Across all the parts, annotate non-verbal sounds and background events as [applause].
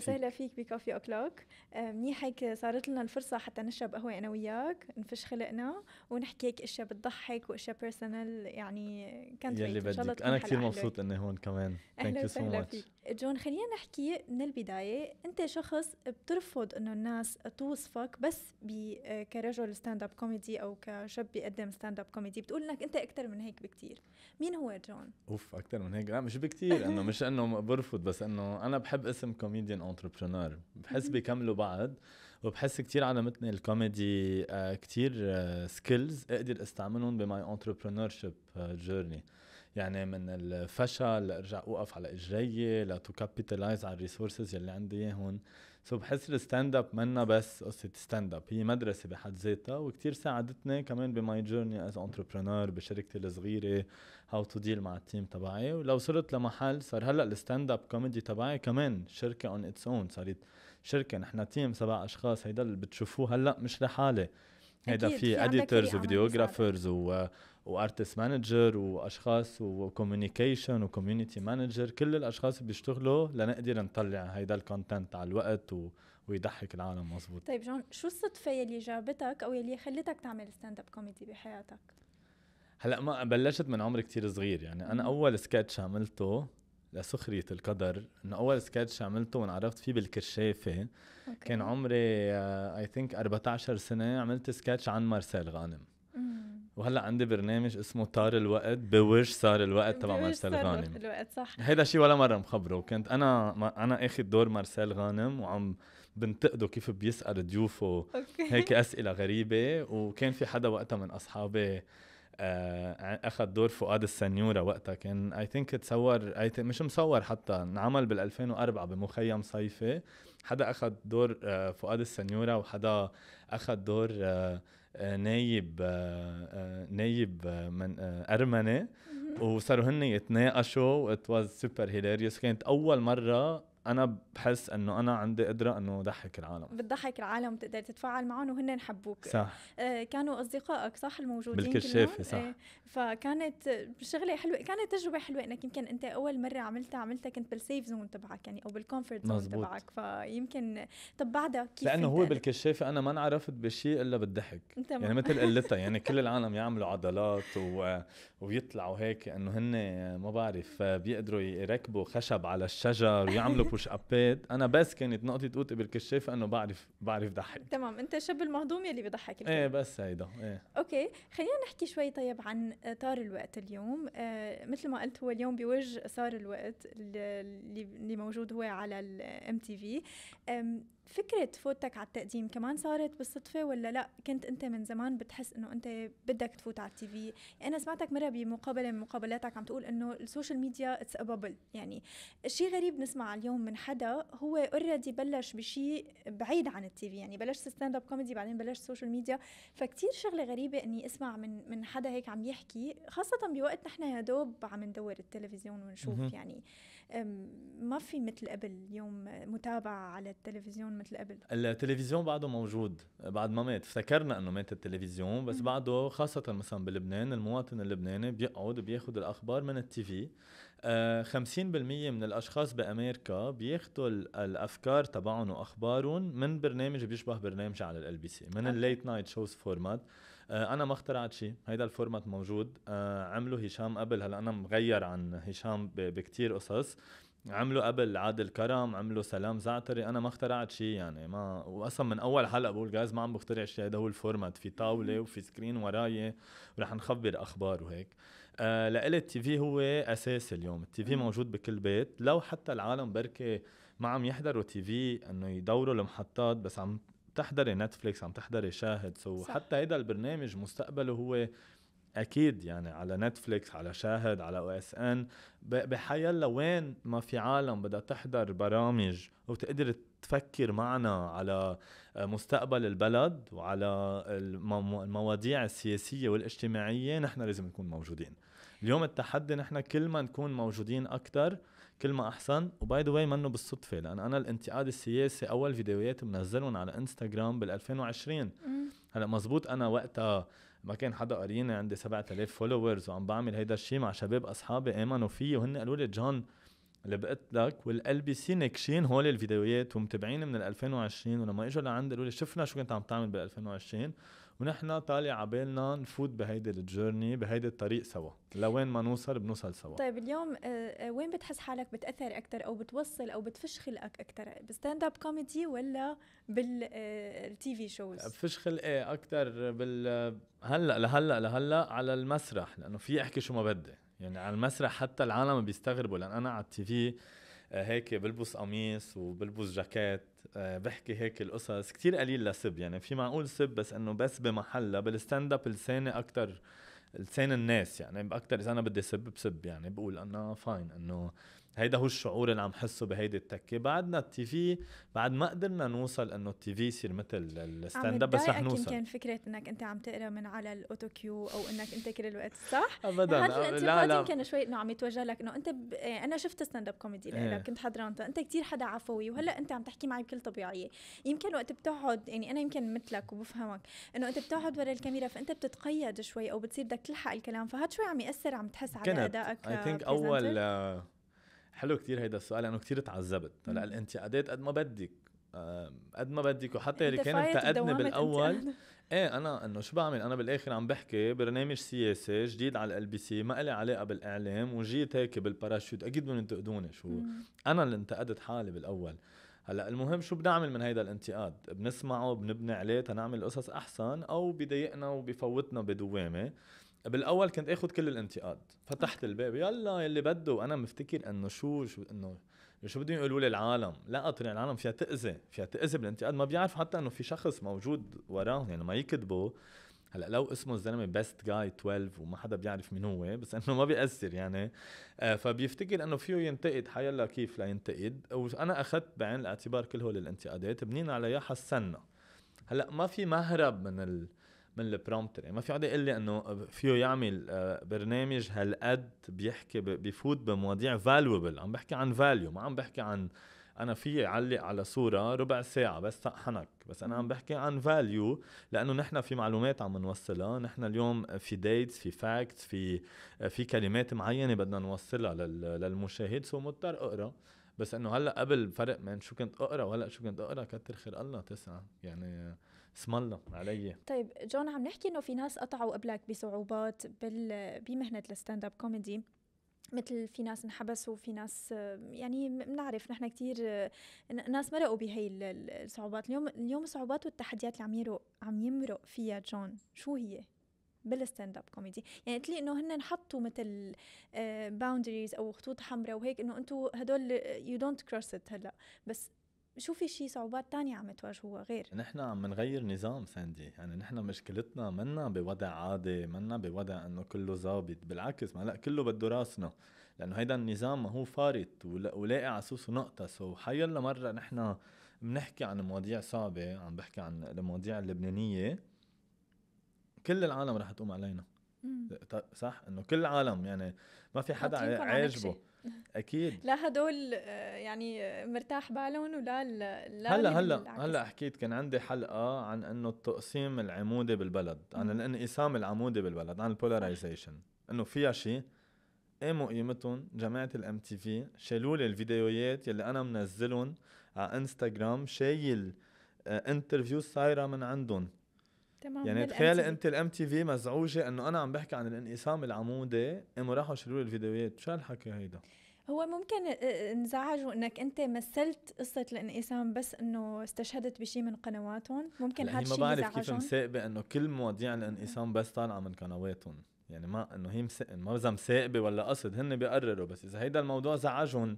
وسهلا فيك بكوفي اوكلوك آه، منيح هيك صارت لنا الفرصه حتى نشرب قهوه انا وياك نفش خلقنا ونحكي هيك اشياء بتضحك واشياء بيرسونال يعني كانت يلي بدك انا كثير مبسوط اني هون كمان ثانك يو سو ماتش جون خلينا نحكي من البداية أنت شخص بترفض أنه الناس توصفك بس آه، كرجل ستاند اب كوميدي أو كشاب بيقدم ستاند اب كوميدي بتقول أنك أنت أكثر من هيك بكتير مين هو جون؟ أوف أكثر من هيك لا مش بكتير أنه مش أنه برفض بس أنه أنا بحب اسم كوميديان انتربرونور بحس بيكملوا بعض وبحس كتير علمتني الكوميدي آه، كتير سكيلز آه، أقدر استعملهم بماي انتربرونور شيب جيرني يعني من الفشل لارجع اوقف على اجري لتو كابيتالايز على الريسورسز يلي عندي اياهم سو بحس الستاند اب منا بس قصه ستاند اب هي مدرسه بحد ذاتها وكتير ساعدتني كمان بماي جيرني از انتربرونور بشركتي الصغيره هاو تو ديل مع التيم تبعي ولو وصلت لمحل صار هلا الستاند اب كوميدي تبعي كمان شركه اون اتس اون صارت شركه نحن تيم سبع اشخاص هيدا اللي بتشوفوه هلا مش لحالي هيدا في اديترز وفيديوغرافرز و وارتست مانجر واشخاص وكوميونيكيشن وكوميونتي مانجر كل الاشخاص بيشتغلوا لنقدر نطلع هيدا الكونتنت على الوقت و... ويضحك العالم مزبوط طيب جون شو الصدفه يلي جابتك او يلي خلتك تعمل ستاند اب كوميدي بحياتك هلا ما بلشت من عمر كتير صغير يعني انا اول سكتش عملته لسخرية القدر انه اول سكتش عملته وانعرفت فيه بالكشافة كان عمري اي ثينك 14 سنة عملت سكتش عن مارسيل غانم وهلا عندي برنامج اسمه طار الوقت بوج صار الوقت تبع مارسيل غانم الوقت صح هيدا شيء ولا مره مخبره وكنت انا ما انا اخذ دور مارسيل غانم وعم بنتقده كيف بيسال ضيوفه هيك اسئله غريبه وكان في حدا وقتها من اصحابي آه، اخذ دور فؤاد السنيوره وقتها كان اي ثينك تصور مش مصور حتى انعمل بال 2004 بمخيم صيفي حدا اخذ دور آه، فؤاد السنيوره وحدا اخذ دور آه، نايب آه، نايب من آه، ارمني وصاروا هن يتناقشوا ات واز سوبر هيلاريوس كانت اول مره انا بحس انه انا عندي قدره انه ضحك العالم بتضحك العالم بتقدر تتفاعل معهم وهن حبوك صح آه كانوا اصدقائك صح الموجودين بالكشافه إيه. صح آه فكانت شغله حلوه كانت تجربه حلوه انك يمكن انت اول مره عملتها عملتها كنت بالسيف زون تبعك يعني او بالكومفورت زون مزبوط. تبعك فيمكن طب بعدها كيف لانه هو بالكشافه انا ما انعرفت بشيء الا بالضحك يعني مثل قلتها يعني كل العالم يعملوا عضلات و... ويطلعوا هيك انه هن ما بعرف بيقدروا يركبوا خشب على الشجر ويعملوا بوش ابات انا بس كانت نقطه قوتي بالكشاف انه بعرف بعرف ضحك تمام انت شاب المهضوم يلي بضحك ايه بس هيدا ايه اوكي خلينا نحكي شوي طيب عن طار الوقت اليوم آه مثل ما قلت هو اليوم بوجه صار الوقت اللي, اللي موجود هو على الام تي في فكرة فوتك على التقديم كمان صارت بالصدفة ولا لا كنت أنت من زمان بتحس أنه أنت بدك تفوت على التي في أنا سمعتك مرة بمقابلة من مقابلاتك عم تقول أنه السوشيال ميديا اتس بابل يعني شيء غريب نسمع اليوم من حدا هو اوريدي بلش بشيء بعيد عن التي في يعني بلش ستاند اب كوميدي بعدين بلش سوشيال ميديا فكتير شغلة غريبة أني أسمع من من حدا هيك عم يحكي خاصة بوقت نحن يا دوب عم ندور التلفزيون ونشوف يعني ما في مثل قبل اليوم متابعة على التلفزيون مثل قبل التلفزيون بعده موجود بعد ما مات افتكرنا انه مات التلفزيون بس بعده خاصه مثلا بلبنان المواطن اللبناني بيقعد بياخد الاخبار من التيفي آه 50% من الاشخاص بامريكا بياخدوا الافكار تبعهم واخبارهم من برنامج بيشبه برنامج على ال بي سي من الليت نايت شوز فورمات آه، انا ما اخترعت شيء هيدا الفورمات موجود آه عمله هشام قبل هلا انا مغير عن هشام بكتير قصص عملوا قبل عادل كرم عملوا سلام زعتري انا ما اخترعت شيء يعني ما واصلا من اول حلقه بقول جايز ما عم بخترع شيء هذا هو الفورمات في طاوله وفي سكرين وراي ورح نخبر اخبار وهيك آه لإلي التي في هو اساس اليوم التي في موجود بكل بيت لو حتى العالم بركي ما عم يحضروا تي في انه يدوروا المحطات بس عم تحضري نتفليكس عم تحضري شاهد سو حتى هيدا البرنامج مستقبله هو اكيد يعني على نتفليكس على شاهد على او اس ان بحيلا وين ما في عالم بدها تحضر برامج وتقدر تفكر معنا على مستقبل البلد وعلى المواضيع السياسيه والاجتماعيه نحن لازم نكون موجودين اليوم التحدي نحن كل ما نكون موجودين اكثر كل ما احسن وباي ذا واي منه بالصدفه لان انا الانتقاد السياسي اول فيديوهات منزلهم على انستغرام بال 2020 هلا مزبوط انا وقتها ما كان حدا قاريني عندي 7000 فولورز وعم بعمل هيدا الشيء مع شباب اصحابي امنوا فيي وهن قالوا لي جون لبقت لك والال بي سي نكشين هول الفيديوهات ومتابعين من 2020 ولما اجوا لعندي قالوا لي شفنا شو كنت عم تعمل بال 2020 ونحن طالع عبالنا نفوت بهيدي الجيرني بهيدي الطريق سوا لوين ما نوصل بنوصل سوا طيب اليوم آه, آه، وين بتحس حالك بتاثر اكثر او بتوصل او بتفش خلقك اكثر بستاند اب كوميدي ولا بالتي آه، في شوز بفش خلقي ايه اكثر بال هلا لهلا لهلا على المسرح لانه في احكي شو ما بدي يعني على المسرح حتى العالم بيستغربوا لان انا على التي في آه، هيك بلبس قميص وبلبس جاكيت آه، بحكي هيك القصص كتير قليل لسب يعني في معقول سب بس انه بس بمحلها بالستاند اب لساني اكثر لسان الناس يعني اكثر اذا انا بدي سب بسب يعني بقول انا فاين انه هيدا هو الشعور اللي عم حسه بهيدي التكه بعدنا التي في بعد ما قدرنا نوصل انه التي في يصير مثل الستاند اب بس رح نوصل كان فكره انك انت عم تقرا من على الاوتو كيو او انك انت كل الوقت صح ابدا آه، لا الانتقاد يمكن شوي انه عم يتوجه لك انه انت ب... إيه، انا شفت ستاند اب كوميدي لك إيه. كنت حضرانته انت كثير حدا عفوي وهلا انت عم تحكي معي بكل طبيعيه يمكن وقت بتقعد يعني انا يمكن مثلك وبفهمك انه انت بتقعد ورا الكاميرا فانت بتتقيد شوي او بتصير بدك تلحق الكلام فهاد شوي عم ياثر عم تحس على ادائك اي ثينك اول آه، حلو كتير هيدا السؤال لانه يعني كتير تعذبت هلا الانتقادات قد ما بدك قد ما بدك وحتى اللي كان انتقدني بالاول [laughs] ايه انا انه شو بعمل انا بالاخر عم بحكي برنامج سياسي جديد على ال بي سي ما لي علاقه بالاعلام وجيت هيك بالباراشوت اكيد بدهم ينتقدوني شو مم. انا اللي انتقدت حالي بالاول هلا المهم شو بنعمل من هيدا الانتقاد بنسمعه بنبني عليه تنعمل قصص احسن او بضايقنا وبفوتنا بدوامه بالاول كنت اخذ كل الانتقاد فتحت الباب يلا يلي بده وانا مفتكر انه شو شو انه شو بدهم يقولوا لي العالم لا طلع العالم فيها تاذي فيها تاذي بالانتقاد ما بيعرف حتى انه في شخص موجود وراه يعني ما يكذبوا هلا لو اسمه الزلمه بيست جاي 12 وما حدا بيعرف مين هو بس انه ما بيأثر يعني آه، فبيفتكر انه فيه ينتقد حيلا كيف لا ينتقد وانا اخذت بعين الاعتبار كل هول الانتقادات بنينا عليها حسنا هلا ما في مهرب من ال... من البرومتر يعني ما في حدا يقول لي انه فيه يعمل آه، برنامج هالقد بيحكي بفوت بمواضيع فالوبل عم بحكي عن فاليو ما عم بحكي عن انا في علق على صوره ربع ساعه بس حنك بس انا عم بحكي عن فاليو لانه نحن في معلومات عم نوصلها نحن اليوم في ديتس في فاكتس في آه، في كلمات معينه بدنا نوصلها للمشاهد سو مضطر اقرا بس انه هلا قبل فرق من شو كنت اقرا وهلا شو كنت اقرا كتر خير الله تسعه يعني اسم الله علي طيب جون عم نحكي انه في ناس قطعوا قبلك بصعوبات بال... بمهنه الستاند اب كوميدي مثل في ناس انحبسوا في ناس يعني بنعرف نحن كثير ناس مرقوا بهي الصعوبات اليوم اليوم الصعوبات والتحديات اللي عم يمرق عم يمرق فيها جون شو هي بالستاند اب كوميدي يعني قلت لي انه هن حطوا مثل باوندريز آه، او خطوط حمراء وهيك انه انتم هدول يو دونت كروس ات هلا بس شو في شيء صعوبات تانية عم تواجهوها غير؟ نحن عم نغير نظام ساندي، يعني نحن مشكلتنا منا بوضع عادي، منا بوضع انه كله ظابط، بالعكس ما لا كله بده راسنا، لانه هيدا النظام ما هو فارط ولاقي على اساسه نقطة، سو حيلا مرة نحن بنحكي عن مواضيع صعبة، عم بحكي عن المواضيع اللبنانية كل العالم رح تقوم علينا صح انه كل العالم يعني ما في حدا عاجبه اكيد لا هدول آه، يعني آه، مرتاح بالهم ولا لا هلا هلا هلا حكيت كان عندي حلقه عن انه التقسيم العمودي بالبلد عن الانقسام العمودي بالبلد عن البولاريزيشن انه فيها شيء قاموا قيمتهم جماعه الام تي في شالوا لي الفيديوهات يلي انا منزلهم على انستغرام شايل انترفيو آه، صايره من عندهم تمام يعني تخيل انت الام تي في مزعوجه انه انا عم بحكي عن الانقسام العمودي قاموا راحوا شالوا الفيديوهات شو هالحكي هيدا هو ممكن انزعجوا آه، آه، انك انت مثلت قصه الانقسام بس انه استشهدت بشيء من قنواتهم ممكن هذا الشيء ما بعرف كيف مثاقبه انه كل مواضيع الانقسام بس طالعه من قنواتهم يعني ما انه هي مس... ما اذا مساقبه ولا قصد هن بيقرروا بس اذا هيدا الموضوع زعجهم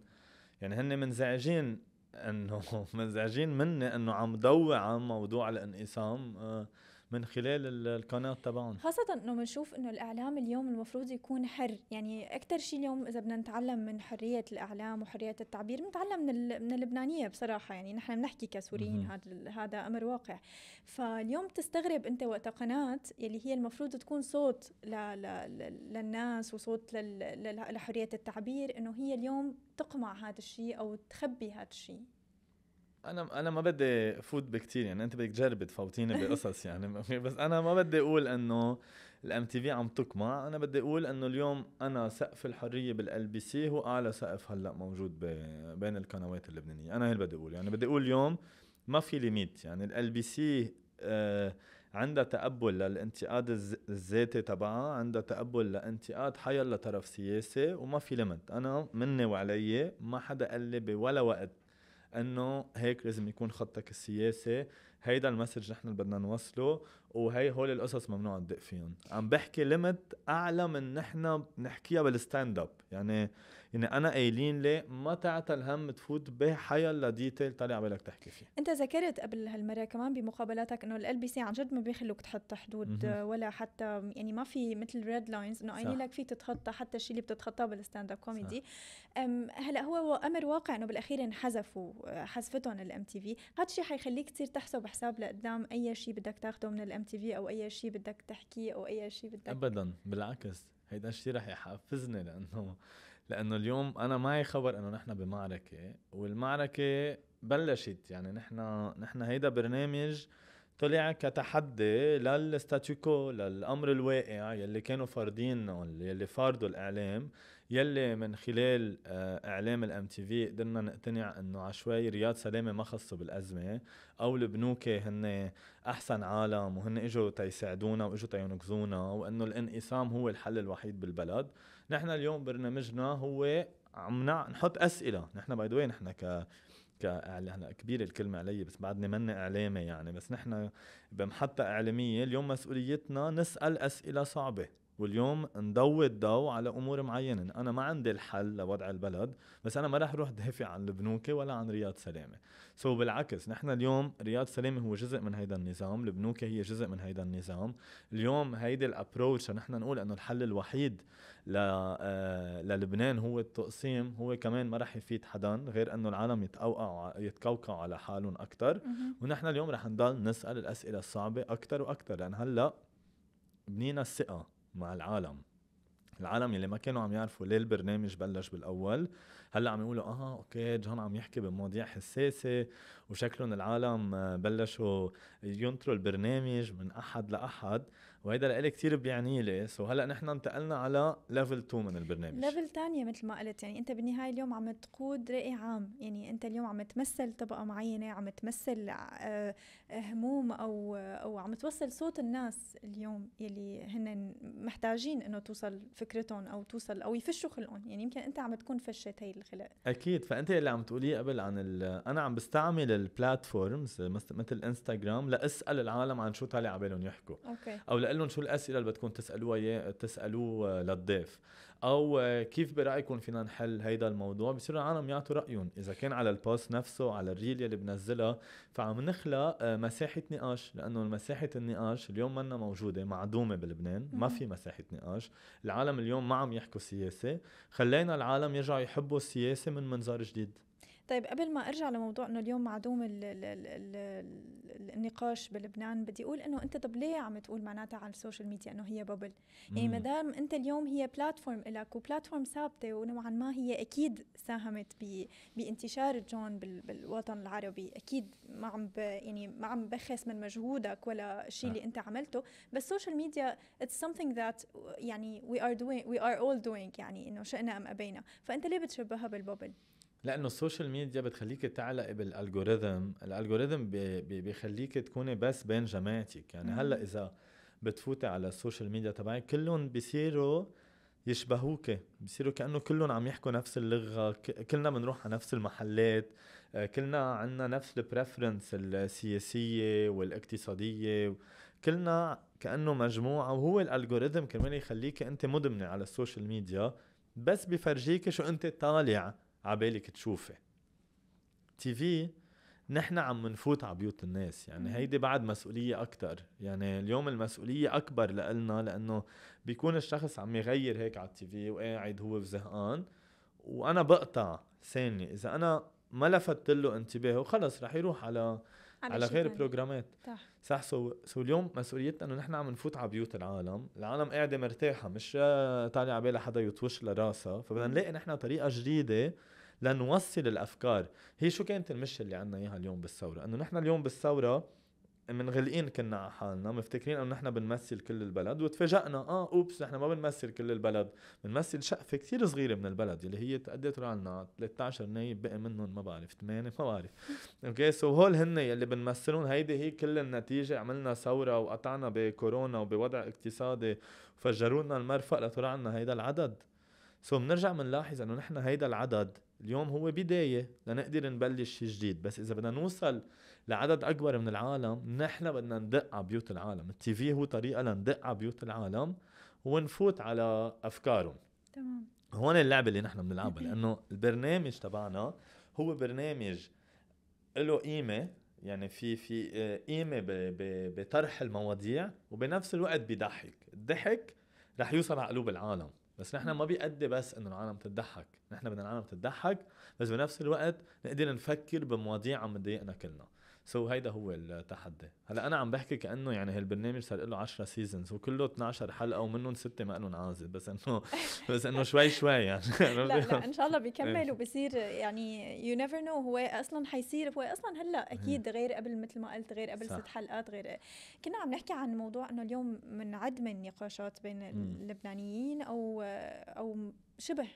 يعني هن منزعجين انه [laughs] منزعجين مني انه عم ضوي عن موضوع الانقسام آه من خلال القناه تبعهم خاصه انه بنشوف انه الاعلام اليوم المفروض يكون حر يعني اكثر شيء اليوم اذا بدنا نتعلم من حريه الاعلام وحريه التعبير بنتعلم من, من اللبنانيه بصراحه يعني نحن بنحكي كسوريين هذا هذا امر واقع فاليوم تستغرب انت وقت قناه اللي هي المفروض تكون صوت لـ لـ لـ للناس وصوت لحريه التعبير انه هي اليوم تقمع هذا الشيء او تخبي هذا الشيء انا انا ما بدي فوت بكثير يعني انت بدك تجربي تفوتيني بقصص [laughs] يعني بس انا ما بدي اقول انه الام تي في عم تقمع انا بدي اقول انه اليوم انا سقف الحريه بالال بي سي هو اعلى سقف هلا موجود بين القنوات اللبنانيه انا هي اللي بدي اقول يعني بدي اقول اليوم ما في ليميت يعني الال بي سي آه، عندها تقبل للانتقاد الذاتي تبعها عندها تقبل لانتقاد حيا لطرف سياسي وما في ليمت انا مني وعلي ما حدا قال لي بولا وقت انه هيك لازم يكون خطك السياسي هيدا المسج نحن اللي بدنا نوصله وهي هول القصص ممنوع ندق فيهم عم بحكي ليمت اعلى من نحن نحكيها بالستاند اب يعني يعني انا قايلين لي ما تعطى الهم تفوت بحيا لديتيل طالع بالك تحكي فيه انت ذكرت قبل هالمره كمان بمقابلاتك انه الال بي سي عن جد ما بيخلوك تحط حدود م-م. ولا حتى يعني ما في مثل ريد لاينز انه قايلين لك في تتخطى حتى الشيء اللي بتتخطاه بالستاند اب كوميدي هلا هو امر واقع انه بالاخير انحذفوا حذفتهم الام تي في هذا الشيء حيخليك تصير تحسب حساب لقدام اي شيء بدك تاخده من الام تي في او اي شيء بدك تحكيه او اي شيء بدك ابدا بالعكس هيدا الشيء رح يحفزني لانه لانه اليوم انا معي خبر انه نحن بمعركه والمعركه بلشت يعني نحن نحن هيدا برنامج طلع كتحدي للستاتيكو للامر الواقع يلي كانوا فارضينه يلي فارضوا الاعلام يلي من خلال آه، اعلام الام تي في قدرنا نقتنع انه عشوائي رياض سلامه ما خصه بالازمه او البنوك هن احسن عالم وهن اجوا تيساعدونا واجوا تينقذونا وانه الانقسام هو الحل الوحيد بالبلد نحن اليوم برنامجنا هو عم نحط اسئله نحن باي ذا نحن ك ك هلا كبيره الكلمه علي بس بعدني من اعلامي يعني بس نحن بمحطه اعلاميه اليوم مسؤوليتنا نسال اسئله صعبه واليوم نضوي الضوء على امور معينه انا ما عندي الحل لوضع البلد بس انا ما راح اروح دافع عن البنوكي ولا عن رياض سلامه سو so بالعكس نحن اليوم رياض سلامه هو جزء من هيدا النظام البنوكي هي جزء من هيدا النظام اليوم هيدي الابروتش نحن نقول انه الحل الوحيد ل آه، للبنان هو التقسيم هو كمان ما راح يفيد حدا غير انه العالم يتقوقعوا يتكوكعوا على حالهم اكثر ونحن اليوم راح نضل نسال الاسئله الصعبه اكثر واكثر لان هلا بنينا الثقه مع العالم العالم اللي ما كانوا عم يعرفوا ليه البرنامج بلش بالاول هلا عم يقولوا اه اوكي جون عم يحكي بمواضيع حساسه وشكلهم العالم آه، بلشوا ينطروا البرنامج من احد لاحد وهيدا لإلي كثير بيعني لي سو هلا نحن انتقلنا على ليفل 2 من البرنامج ليفل ثانيه مثل ما قلت يعني انت بالنهايه اليوم عم تقود رأي عام يعني انت اليوم عم تمثل طبقه معينه عم تمثل آه، هموم او او عم توصل صوت الناس اليوم يلي هن محتاجين انه توصل فكرتهم او توصل او يفشوا خلقهم يعني يمكن انت عم تكون فشت هي الخلق اكيد فانت اللي عم تقوليه قبل عن انا عم بستعمل البلاتفورمز مثل انستغرام لاسال العالم عن شو طالع على بالهم يحكوا أوكي. او بقول لهم شو الاسئله اللي بدكم تسالوها تسالوه آه، للضيف او آه، كيف برايكم فينا نحل هيدا الموضوع بصير العالم يعطوا رايهم اذا كان على البوست نفسه على الريل اللي بنزلها فعم نخلق آه، مساحه نقاش لانه مساحه النقاش اليوم منا موجوده معدومه بلبنان ما في مساحه نقاش العالم اليوم ما عم يحكوا سياسه خلينا العالم يرجعوا يحبوا السياسه من منظار جديد طيب قبل ما ارجع لموضوع انه اليوم معدوم الـ الـ الـ الـ النقاش بلبنان بدي اقول انه انت طب ليه عم تقول معناتها على السوشيال ميديا انه هي بابل؟ يعني ما دام انت اليوم هي بلاتفورم لك وبلاتفورم ثابته ونوعا ما هي اكيد ساهمت بانتشار جون بالوطن العربي، اكيد ما عم يعني ما عم بخس من مجهودك ولا الشيء اللي نعم. انت عملته، بس السوشيال ميديا اتس something ذات يعني وي ار دوينج وي ار اول دوينج يعني انه شئنا ام ابينا، فانت ليه بتشبهها بالبابل؟ لانه السوشيال ميديا بتخليك تعلق بالالغوريثم الالغوريثم بيخليك تكوني بس بين جماعتك يعني هلا اذا بتفوتي على السوشيال ميديا تبعك كلهم بيصيروا يشبهوك بيصيروا كانه كلهم عم يحكوا نفس اللغه كلنا بنروح على نفس المحلات آه، كلنا عندنا نفس البريفرنس السياسيه والاقتصاديه كلنا كانه مجموعه وهو الالغوريثم كمان يخليك انت مدمنه على السوشيال ميديا بس بفرجيك شو انت طالع عبالك تشوفي تي في نحن عم نفوت على بيوت الناس يعني هيدي بعد مسؤولية أكتر يعني اليوم المسؤولية أكبر لإلنا لأنه بيكون الشخص عم يغير هيك على التي في وقاعد هو بزهقان وأنا بقطع ثانية إذا أنا ما لفتت له انتباهه خلص رح يروح على على, على غير بروجرامات صح سو سو اليوم مسؤوليتنا انه نحن عم نفوت على بيوت العالم، العالم قاعده مرتاحه مش آه، طالع على بالها حدا يطوش لراسها، فبدنا نلاقي نحن طريقه جديده لنوصل الافكار هي شو كانت المشكله اللي عندنا اياها اليوم بالثوره انه نحن اليوم بالثوره منغلقين كنا على حالنا مفتكرين انه نحن بنمثل كل البلد وتفاجئنا اه اوبس نحن ما بنمثل كل البلد بنمثل شقفه كثير صغيره من البلد اللي هي تقدت لنا 13 نايب بقي منهم ما بعرف 8 ما بعرف اوكي سو هول هن اللي بنمثلهم هيدي هي كل النتيجه عملنا ثوره وقطعنا بكورونا وبوضع اقتصادي وفجروا لنا المرفق لطلع لنا هيدا العدد سو بنرجع بنلاحظ انه نحن هيدا العدد اليوم هو بدايه لنقدر نبلش شيء جديد بس اذا بدنا نوصل لعدد اكبر من العالم نحن بدنا ندق على بيوت العالم التي في هو طريقه لندق على بيوت العالم ونفوت على افكارهم تمام هون اللعبه اللي نحن بنلعبها [laughs] لانه البرنامج تبعنا هو برنامج له قيمه يعني في في آه، قيمه بطرح المواضيع وبنفس الوقت بضحك الضحك رح يوصل على قلوب العالم بس نحن ما بيأدي بس انه العالم تتضحك نحن بدنا العالم تتضحك بس بنفس الوقت نقدر نفكر بمواضيع عم تضايقنا كلنا سو so, هيدا هو التحدي هلا انا عم بحكي كانه يعني هالبرنامج صار له 10 سيزونز وكله 12 حلقه ومنهم سته ما لهم عازل بس انه [laughs] بس انه شوي شوي يعني لا لا ان شاء الله بيكمل إيه. وبصير يعني يو نيفر نو هو اصلا حيصير هو اصلا هلا اكيد غير قبل مثل ما قلت غير قبل صح. ست حلقات غير كنا عم نحكي عن موضوع انه اليوم بنعد من, من نقاشات بين اللبنانيين او او شبه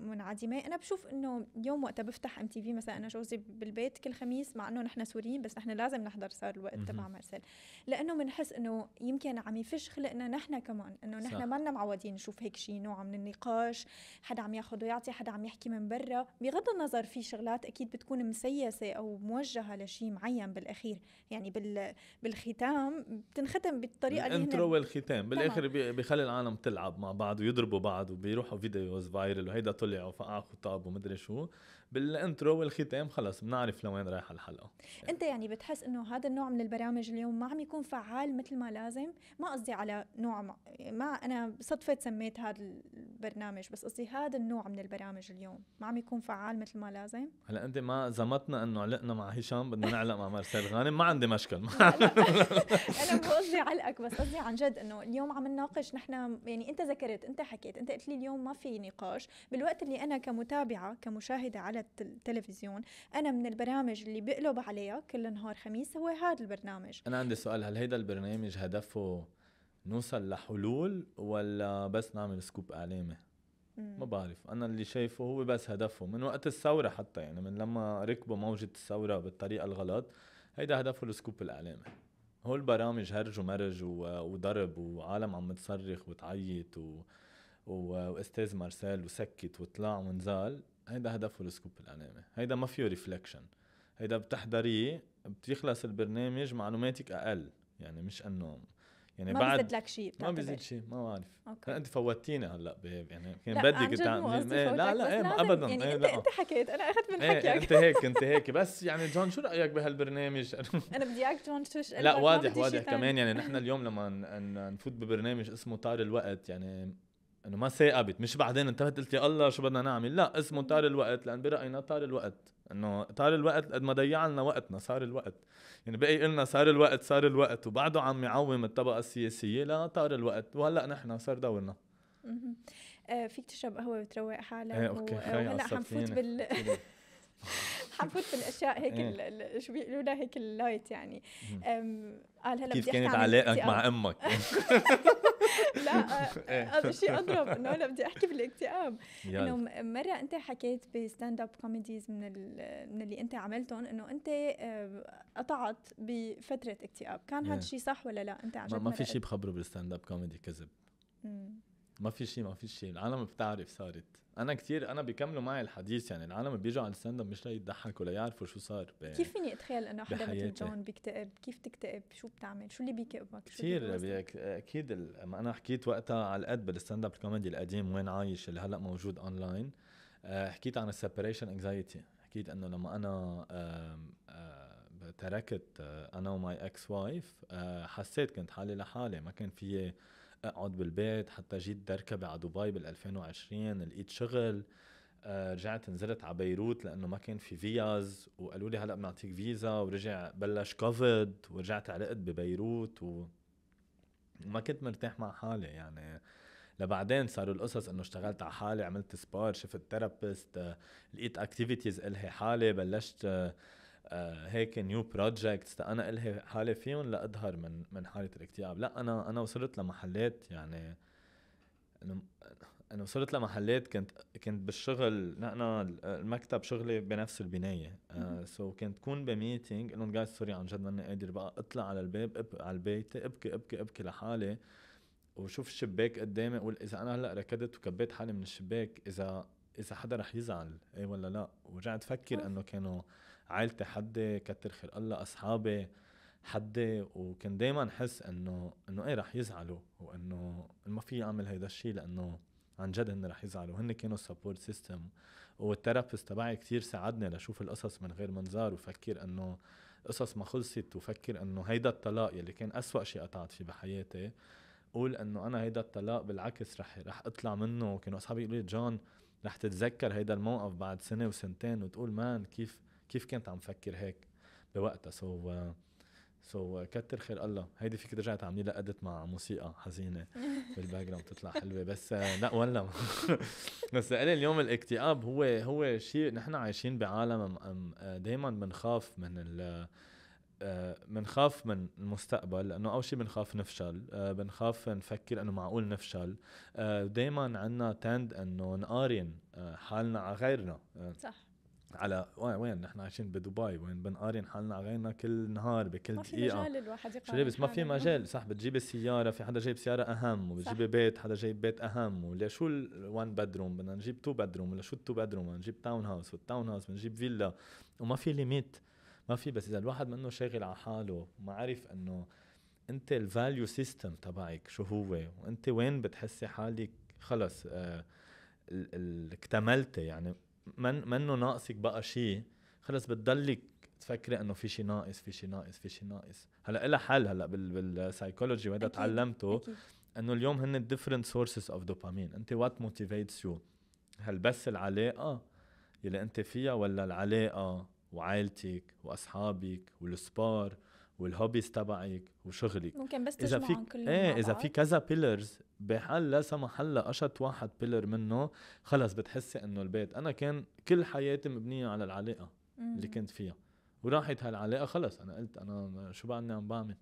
منعدمه انا بشوف انه يوم وقتها بفتح ام تي في مثلا انا جوزي بالبيت كل خميس مع انه نحن سوريين بس نحن لازم نحضر صار الوقت تبع مارسيل لانه بنحس انه يمكن عم يفش خلقنا نحن كمان انه نحن ما معودين نشوف هيك شيء نوع من النقاش حدا عم ياخذ ويعطي حدا عم يحكي من برا بغض النظر في شغلات اكيد بتكون مسيسه او موجهه لشيء معين بالاخير يعني بال بالختام بتنختم بالطريقه اللي الانترو والختام بالاخر بخلي العالم تلعب مع بعض ويضربوا بعض وبيروحوا فيديوز فايرل وهيدا طلع وفقع خطاب ومدري شو بالانترو والختام خلص بنعرف لوين رايحه الحلقه انت يعني بتحس انه هذا النوع من البرامج البرنامج اليوم ما عم يكون فعال مثل ما لازم ما قصدي على نوع ما, ما انا صدفه سميت هذا البرنامج بس قصدي هذا النوع من البرامج اليوم ما عم يكون فعال مثل ما لازم هلا انت ما زمتنا انه علقنا مع هشام بدنا نعلق مع مارسيل غانم ما عندي مشكل [laughs] انا مو قصدي علقك بس قصدي عن جد انه اليوم عم نناقش نحن يعني انت ذكرت انت حكيت انت قلت لي اليوم ما في نقاش بالوقت اللي انا كمتابعه كمشاهده على التلفزيون انا من البرامج اللي بقلب عليها كل نهار خميس هو هذا البرنامج البرنامج انا عندي سؤال هل هيدا البرنامج هدفه نوصل لحلول ولا بس نعمل سكوب اعلامي ما بعرف انا اللي شايفه هو بس هدفه من وقت الثوره حتى يعني من لما ركبوا موجه الثوره بالطريقه الغلط هيدا هدفه السكوب الاعلامي هو البرامج هرج ومرج وضرب وعالم عم تصرخ وتعيط و... و... واستاذ مارسيل وسكت وطلع ونزال هيدا هدفه السكوب الاعلامي هيدا ما فيه ريفلكشن هيدا بتحضريه بتخلص البرنامج معلوماتك اقل يعني مش انه يعني ما بعد ما بزيد لك شيء ما بزيد شيء ما بعرف اوكي انت فوتيني هلا بيب يعني كان بدك كنت إيه، لا لا ايه ابدا يعني ايه انت لا. انت حكيت انا اخذت من إيه، حكيك ايه انت هيك انت هيك بس يعني جون شو رايك بهالبرنامج [laughs] انا بدي اياك جون شو لا واضح واضح كمان يعني نحن اليوم لما نفوت ببرنامج اسمه طار الوقت يعني انه ما ثاقبت مش بعدين انتبهت قلت يا الله شو بدنا نعمل لا اسمه طار الوقت لان براينا طار الوقت انه طال الوقت قد ما ضيع لنا وقتنا صار الوقت يعني بقي قلنا صار الوقت صار الوقت وبعده عم يعوم الطبقه السياسيه لا طار الوقت وهلا نحن صار دورنا آه، فيك تشرب قهوه وتروق حالك ايه اوكي وهلا حنفوت بال [laughs] حفوت في الاشياء هيك إيه. شو بيقولوا لها هيك اللايت يعني قال هلا كيف كانت علاقتك مع امك؟ [laughs] لا هذا آه، [laughs] إيه. آه، شيء اضرب انه انا بدي احكي بالاكتئاب انه مره انت حكيت بستاند اب كوميديز من من اللي انت عملتهم انه انت آه، قطعت بفتره اكتئاب، كان هذا الشيء إيه. صح ولا لا؟ انت عن ما في شيء بخبره بالستاند اب كوميدي كذب ما في شيء ما في شيء العالم بتعرف صارت انا كثير انا بيكملوا معي الحديث يعني العالم بيجوا على الستاند اب مش ليضحكوا ليعرفوا شو صار ب... كيف فيني اتخيل انه حدا مثل جون بيكتئب كيف تكتئب شو بتعمل شو اللي بيكئبك كثير اكيد ال... انا حكيت وقتها على قد بالستاند اب كوميدي القديم وين عايش اللي هلا موجود اونلاين آه، حكيت عن السبريشن انكزايتي حكيت انه لما انا آه، تركت آه، انا وماي اكس وايف حسيت كنت حالي لحالي ما كان فيي اقعد بالبيت حتى جيت دركبة على دبي بال 2020 لقيت شغل آه، رجعت نزلت على بيروت لانه ما كان في فيز وقالوا لي هلا بنعطيك فيزا ورجع بلش كوفيد ورجعت علقت ببيروت و... وما كنت مرتاح مع حالي يعني لبعدين صاروا القصص انه اشتغلت على حالي عملت سبار شفت ثيرابيست آه، لقيت اكتيفيتيز الهي حالي بلشت آه، آه، هيك نيو بروجكتس انا الهي حالي فيهم لاظهر من من حاله الاكتئاب لا انا انا وصلت لمحلات يعني انه انا وصلت لمحلات كنت كنت بالشغل نحن المكتب شغلي بنفس البنايه سو آه، uh, so كنت كون بميتينج انه جايز سوري عن جد ماني قادر بقى اطلع على الباب أب... على البيت ابكي ابكي ابكي لحالي وشوف الشباك قدامي اقول اذا انا هلا ركضت وكبيت حالي من الشباك اذا اذا حدا رح يزعل اي ولا لا ورجعت فكر انه كانوا عائلتي حدي كتر خير الله اصحابي حدي وكان دايما احس انه انه ايه رح يزعلوا وانه ما في اعمل هيدا الشيء لانه عن جد هن رح يزعلوا هن كانوا سبورت سيستم والثيرابيست تبعي كثير ساعدني لشوف القصص من غير منظار وفكر انه القصص ما خلصت وفكر انه هيدا الطلاق يلي كان أسوأ شيء قطعت فيه بحياتي قول انه انا هيدا الطلاق بالعكس رح رح اطلع منه كانوا اصحابي يقولوا لي جون رح تتذكر هيدا الموقف بعد سنه وسنتين وتقول مان كيف كيف كنت عم فكر هيك بوقتها سو so, سو so, كتر خير الله هيدي فيك رجعت تعملي لها ادت مع موسيقى حزينه بالباك جراوند تطلع حلوه بس لا ولا [laughs] بس قال اليوم الاكتئاب هو هو شيء نحن عايشين بعالم دائما بنخاف من ال بنخاف آه، من المستقبل لانه اول شيء بنخاف نفشل آه، بنخاف نفكر انه معقول نفشل آه، دائما عندنا تند انه نقارن حالنا على غيرنا صح على وين نحن عايشين بدبي وين بنقارن حالنا على غيرنا كل نهار بكل دقيقه ما في مجال الواحد يقارن بس ما في مجال صح بتجيبي السياره في حدا جايب سياره اهم وبتجيبي بيت حدا جايب بيت اهم ولا شو الوان بدروم بدنا نجيب تو بدروم ولا شو التو بدروم بدنا نجيب تاون هاوس والتاون هاوس بنجيب فيلا وما في ليميت ما في بس اذا الواحد منه شاغل على حاله ما عارف انه انت الفاليو سيستم تبعك شو هو وانت وين بتحسي حالك خلص آه اكتملتي يعني من منه ناقصك بقى شيء خلص بتضلك تفكري انه في شيء ناقص في شيء ناقص في شيء ناقص هلا لها حل هلا بالسايكولوجي وهذا تعلمته انه اليوم هن different sources of dopamine انت وات موتيفيتس يو هل بس العلاقه يلي انت فيها ولا العلاقه وعائلتك واصحابك والسبار والهوبيز تبعك وشغلك ممكن بس اذا في كلهم ايه اذا في كذا بيلرز بحال لا سمح الله قشط واحد بيلر منه خلص بتحسي انه البيت انا كان كل حياتي مبنيه على العلاقه اللي كنت فيها وراحت هالعلاقه خلص انا قلت انا شو بعدني عم بعمل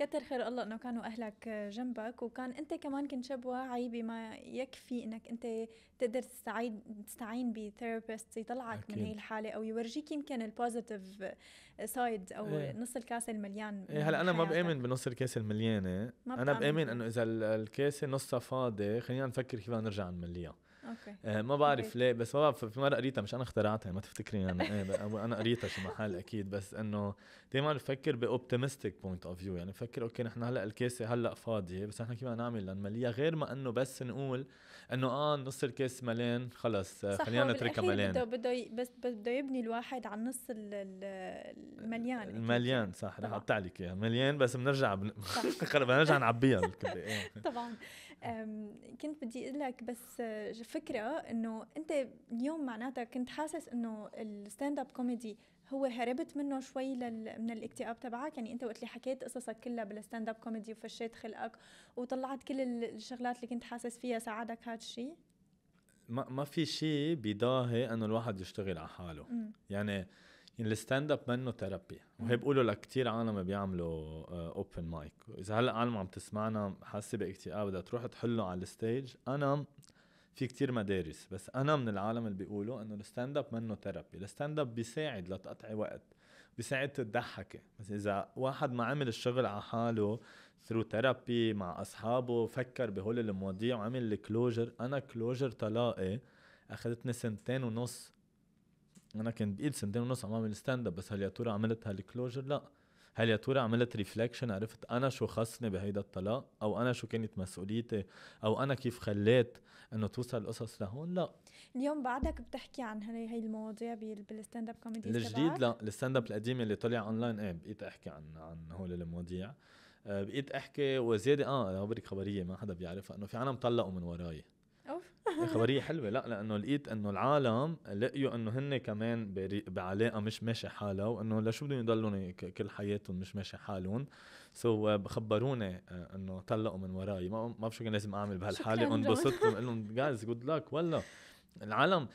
كتر خير الله انه كانوا اهلك جنبك وكان انت كمان كنت شاب واعي بما يكفي انك انت تقدر تستعين تستعين بثيرابيست يطلعك أكيد. من هي الحاله او يورجيك يمكن البوزيتيف سايد او إيه. نص الكاسه المليان إيه هلا انا ما بامن بنص الكاسه المليانه انا بامن انه اذا الكاسه نصها فاضي خلينا نفكر كيف نرجع نمليها آه ما بعرف ليه بس ما بعرف في مره قريتها مش انا اخترعتها ما تفتكرين انا ايه انا قريتها شي محل اكيد بس انه دائما بفكر باوبتيمستيك بوينت اوف فيو يعني بفكر اوكي نحن هلا الكاسه هلا فاضيه بس نحن كيف بدنا نعمل لنمليها غير ما انه بس نقول انه اه نص الكاس ملان خلص آه، خلينا نتركها ملان بده بده ي... بس بس بده يبني الواحد على النص المليان المليان صح رح اقطع لك اياها مليان بس بنرجع بن... [laughs] بنرجع نعبيها إيه. [laughs] طبعا كنت بدي اقول لك بس آه، فكره انه انت اليوم معناتها كنت حاسس انه الستاند اب كوميدي هو هربت منه شوي لل... من الاكتئاب تبعك يعني انت وقت اللي حكيت قصصك كلها بالستاند اب كوميدي وفشيت خلقك وطلعت كل الشغلات اللي كنت حاسس فيها ساعدك هذا الشيء ما ما في شيء بيضاهي انه الواحد يشتغل على حاله م. يعني الستاند اب منه ثيرابي وهي بقولوا لك كثير عالم بيعملوا اوبن آه، مايك اذا هلا عالم عم تسمعنا حاسه باكتئاب آه، بدها تروح تحله على الستيج انا في كتير مدارس بس انا من العالم اللي بيقولوا انه الستاند اب منه ثيرابي الستاند اب بيساعد لتقطعي وقت بيساعد تضحكي بس اذا واحد ما عمل الشغل على حاله ثرو ثيرابي مع اصحابه فكر بهول المواضيع وعمل الكلوجر انا كلوجر طلاقي اخذتني سنتين ونص انا كنت بايد سنتين ونص عم اعمل ستاند اب بس هل يا ترى عملت هالكلوجر لا هل يا ترى عملت ريفلكشن عرفت انا شو خصني بهيدا الطلاق او انا شو كانت مسؤوليتي او انا كيف خليت انه توصل القصص لهون لا اليوم بعدك بتحكي عن هي المواضيع بالستاند اب كوميدي الجديد لا الستاند اب القديم اللي طلع اونلاين ايه بقيت احكي عن عن هول المواضيع آه، بقيت احكي وزياده اه خبرك خبريه ما حدا بيعرفها انه في عالم طلقوا من وراي خبريه حلوه لا لانه لقيت انه العالم لقيوا انه هن كمان بعلاقه مش ماشي حالها وانه لشو بدهم يضلوا كل حياتهم مش ماشي حالهم سو so, خبروني آه، انه طلقوا من وراي ما ما بعرف شو كان لازم اعمل بهالحاله انبسطت [laughs] بقول لهم جايز جود لك والله العالم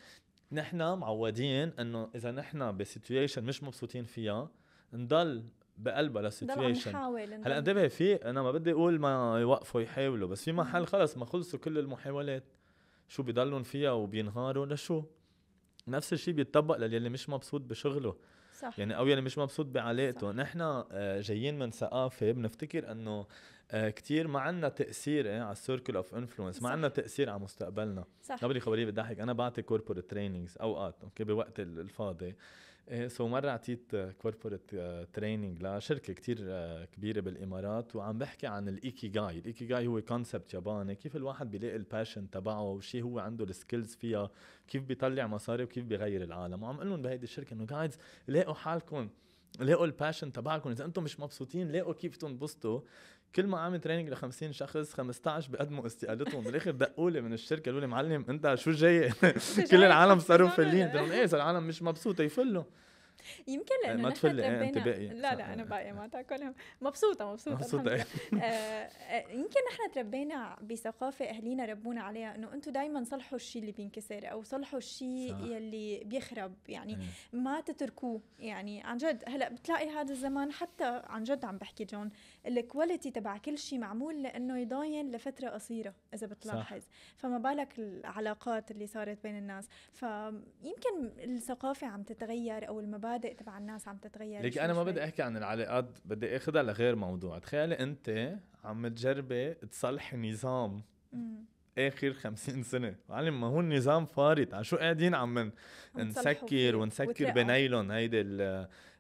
نحن معودين انه اذا نحن بسيتويشن مش مبسوطين فيها نضل بقلبها للسيتويشن هلا انتبه في انا ما بدي اقول ما يوقفوا يحاولوا بس في محل خلص ما خلصوا كل المحاولات شو بضلهم فيها وبينهاروا لشو نفس الشيء بيتطبق للي مش مبسوط بشغله صح يعني او يلي مش مبسوط بعلاقته نحن آه، جايين من ثقافه بنفتكر انه آه، كثير ما عندنا تاثير آه، على السيركل اوف انفلونس ما عندنا تاثير على مستقبلنا صح قبل خبريه بتضحك انا بعطي كوربوريت تريننجز اوقات اوكي بوقت الفاضي إيه، سو مره اعطيت كوربوريت آه، تريننج آه، لشركه كتير آه، كبيره بالامارات وعم بحكي عن الايكي جاي الايكي جاي هو كونسبت ياباني كيف الواحد بيلاقي الباشن تبعه وشي هو عنده السكيلز فيها كيف بيطلع مصاري وكيف بيغير العالم وعم اقول لهم بهيدي الشركه انه جايز لاقوا حالكم لاقوا الباشن تبعكم اذا انتم مش مبسوطين لاقوا كيف تنبسطوا كل ما اعمل تريننج ل 50 شخص 15 بقدموا استقالتهم بالاخر دقوا لي من الشركه قالوا لي معلم انت شو جاي [laughs] كل العالم [laughs] صاروا فلين ايه صار العالم مش مبسوطه يفلوا يمكن لانه ما تفلي انت باقي لا لا انا باقيه ما تاكلهم مبسوطه مبسوطه مبسوطه [laughs] آه،, آه يمكن نحن تربينا بثقافه اهلينا ربونا عليها انه انتم دائما صلحوا الشيء اللي بينكسر او صلحوا الشيء يلي بيخرب يعني إيه. ما تتركوه يعني عن جد هلا بتلاقي هذا الزمان حتى عن جد عم بحكي جون الكواليتي تبع كل شيء معمول لانه يضاين لفتره قصيره اذا بتلاحظ صح. فما بالك العلاقات اللي صارت بين الناس فيمكن الثقافه عم تتغير او المبادئ المبادئ تبع الناس عم تتغير ليك انا ما بدي احكي عن العلاقات بدي اخذها لغير موضوع تخيلي انت عم تجربي تصلحي نظام اخر خمسين سنه معلم ما هو النظام فارط على شو قاعدين عم نسكر ونسكر بنايلون هيدي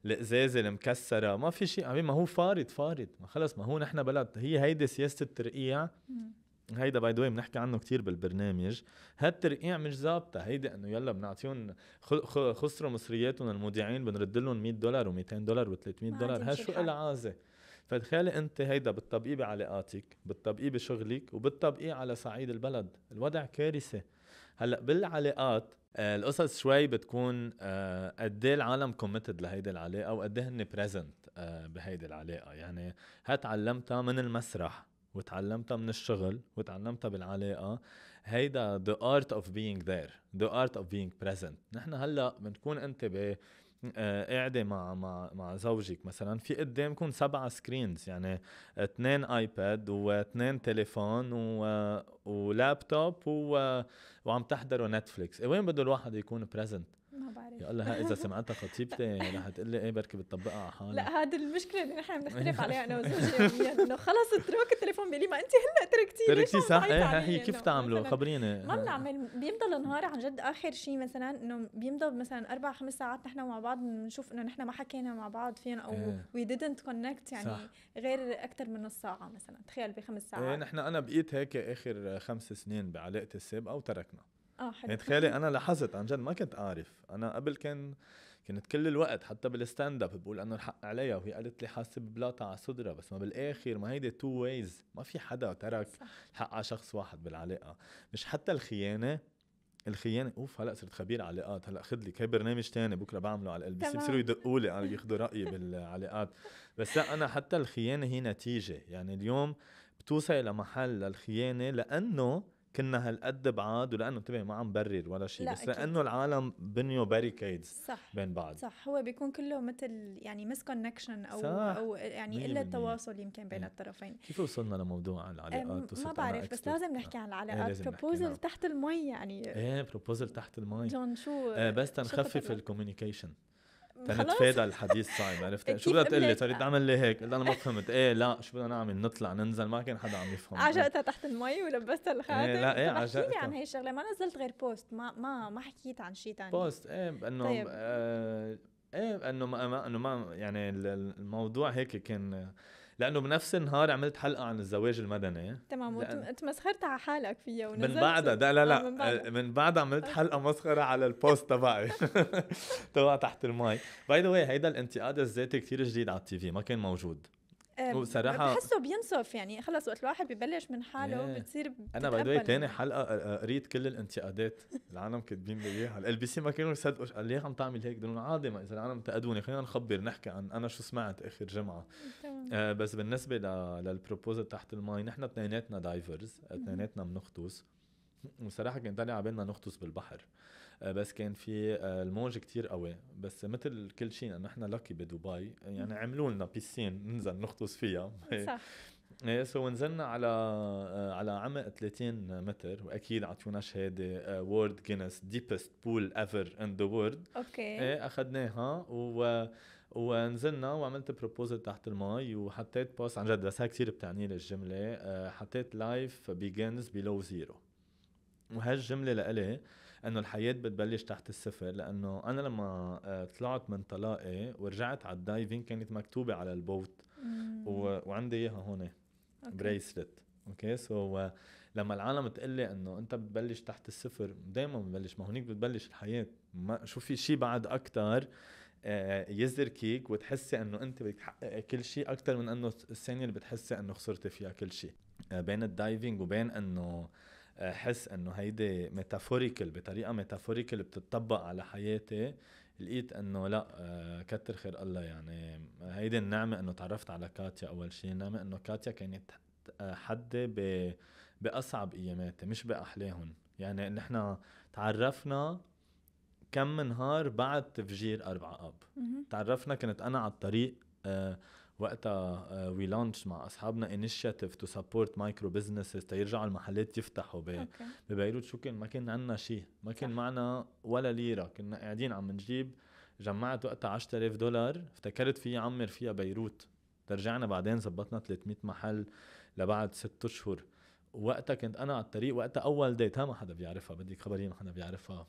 الازازه المكسره ما في شيء ما هو فارط فارط ما خلص ما هو نحن بلد هي هيدي سياسه الترقيع هيدا باي ذا بنحكي عنه كتير بالبرنامج هالترقيع مش ظابطه هيدا انه يلا بنعطيهم خسروا مصرياتهم المذيعين بنرد لهم 100 دولار و200 دولار و300 دولار ها شو العازه فتخيلي انت هيدا بتطبقيه بعلاقاتك بتطبقيه بشغلك وبتطبقيه على صعيد البلد الوضع كارثه هلا بالعلاقات آه، القصص شوي بتكون آه، قد ايه العالم كوميتد لهيدي العلاقه وقد ايه هن بريزنت آه، بهيدي العلاقه يعني علمتها من المسرح وتعلمتها من الشغل وتعلمتها بالعلاقة هيدا the art of being there the art of being present نحن هلا بنكون انت ب آه، قاعده مع مع مع زوجك مثلا في قدامكم سبعة سكرينز يعني اثنين ايباد واثنين تليفون و... ولابتوب و... وعم تحضروا نتفليكس وين بده الواحد يكون بريزنت ما بعرف يا الله اذا سمعتها خطيبتي رح تقول لي ايه بركي بتطبقها على حالك لا هذه المشكله اللي نحن بنختلف عليها انا وزوجي يعني انه خلص اترك التليفون بيقول لي ما انت هلا تركتيه تركتيه صح ايه هي كيف تعملوا خبريني ما بنعمل بيمضى النهار عن جد اخر شيء مثلا انه بيمضى مثلا اربع خمس ساعات نحن مع بعض بنشوف انه نحن ما حكينا مع بعض فين او وي ديدنت كونكت يعني صح. غير اكثر من نص ساعه مثلا تخيل بخمس ساعات ايه نحن انا بقيت هيك اخر خمس سنين بعلاقتي السابقه وتركنا اه حلو يعني تخيلي انا لاحظت عن جد ما كنت اعرف انا قبل كان كنت كل الوقت حتى بالستاند اب بقول انه الحق عليها وهي قالت لي حاسه ببلاطة على صدرها بس ما بالاخر ما هيدي تو ويز ما في حدا ترك الحق على شخص واحد بالعلاقه مش حتى الخيانه الخيانه اوف هلا صرت خبير علاقات هلا خذ لي هي برنامج تاني بكره بعمله على بي سي بصيروا يدقوا لي ياخذوا رايي [laughs] بالعلاقات بس لا انا حتى الخيانه هي نتيجه يعني اليوم بتوصل لمحل للخيانه لانه كنا هالقد بعاد ولانه انتبه ما عم برر ولا شيء لا بس أكيد. لانه العالم بنيوا باريكيدز صح بين بعض صح هو بيكون كله مثل يعني مس كونكشن او صح. او يعني الا التواصل يمكن بين إيه. الطرفين كيف وصلنا لموضوع العلاقات ما بعرف بس لازم نحكي عن العلاقات بروبوزل إيه، نعم. تحت المي يعني ايه بروبوزل تحت المي جون شو آه بس تنخفف الكوميونيكيشن تنتفادى الحديث صعب عرفت شو بدها تقول لي صارت تعمل لي هيك قلت انا ما فهمت ايه لا شو بدنا نعمل نطلع ننزل ما كان حدا عم يفهم عجقتها تحت المي ولبستها الخاتم إيه لا ايه عجقتها لي عن هي الشغله ما نزلت غير بوست ما ما ما حكيت عن شيء ثاني بوست ايه انه طيب. آه ايه انه ما انه ما يعني الموضوع هيك كان لانه بنفس النهار عملت حلقه عن الزواج المدني تمام وتمسخرت على حالك فيها ونزلت من بعدها لا لا لا آه، من بعدها, من بعدها عملت حلقه مسخره على البوست تبعي [laughs] تبع تحت المي باي ذا واي هيدا الانتقاد الذاتي كثير جديد على التي في ما كان موجود آه، وبصراحة بحسه بينصف يعني خلص وقت الواحد ببلش من حاله بتصير انا باي ذا ثاني حلقة قريت كل الانتقادات [laughs] العالم كاتبين لي اياها ال بي سي ما كانوا يصدقوا قال ليه عم تعمل هيك؟ قالوا عادي ما اذا العالم انتقدوني خلينا نخبر نحكي عن انا شو سمعت اخر جمعة آه بس بالنسبة للبروبوزل تحت المي نحن اثنيناتنا دايفرز اثنيناتنا بنغطس وصراحة كان طالع على بالنا نغطس بالبحر آه، بس كان في آه، الموج كتير قوي بس مثل كل شيء انه نحن لكي بدبي يعني عملوا لنا بيسين ننزل نغطس فيها صح [laughs] ايه سو نزلنا على آه، على عمق 30 متر واكيد عطونا شهاده وورد جينيس ديبست بول ايفر ان ذا وورد اوكي ايه اخذناها و ونزلنا وعملت بروبوزل تحت المي وحطيت بوست عن جد بس هاي كثير بتعني لي الجمله حطيت لايف بيجنز بلو زيرو وهالجمله لإلي انه الحياه بتبلش تحت الصفر لانه انا لما آه، طلعت من طلاقي ورجعت على الدايفين كانت مكتوبه على البوت و... وعندي اياها هون بريسلت اوكي سو لما العالم تقول لي انه انت بتبلش تحت الصفر دائما ببلش ما هونيك بتبلش الحياه ما شو في شيء بعد اكثر آه، يزركيك وتحسي انه انت بدك تحققي كل شيء اكثر من انه الثانيه اللي بتحسي انه خسرتي فيها كل شيء آه، بين الدايفنج وبين انه حس انه هيدي ميتافوريكال بطريقه ميتافوريكال بتطبق على حياتي لقيت انه لا آه، كتر خير الله يعني هيدي النعمه انه تعرفت على كاتيا اول شيء النعمه انه كاتيا كانت آه، حدي باصعب اياماتي مش باحلاهم يعني نحن تعرفنا كم نهار بعد تفجير أربعة أب تعرفنا كنت أنا على الطريق آه وقتها وي آه، لانش مع اصحابنا انيشيتيف تو سبورت مايكرو بزنسز تيرجعوا المحلات يفتحوا ب... ببيروت شو كان ما كان عندنا شيء ما كان صح. معنا ولا ليره كنا قاعدين عم نجيب جمعت وقتها 10000 دولار افتكرت في عمر فيها بيروت ترجعنا بعدين زبطنا 300 محل لبعد ست اشهر وقتها كنت انا على الطريق وقتها اول ديت ما حدا بيعرفها بدك خبريه ما حدا بيعرفها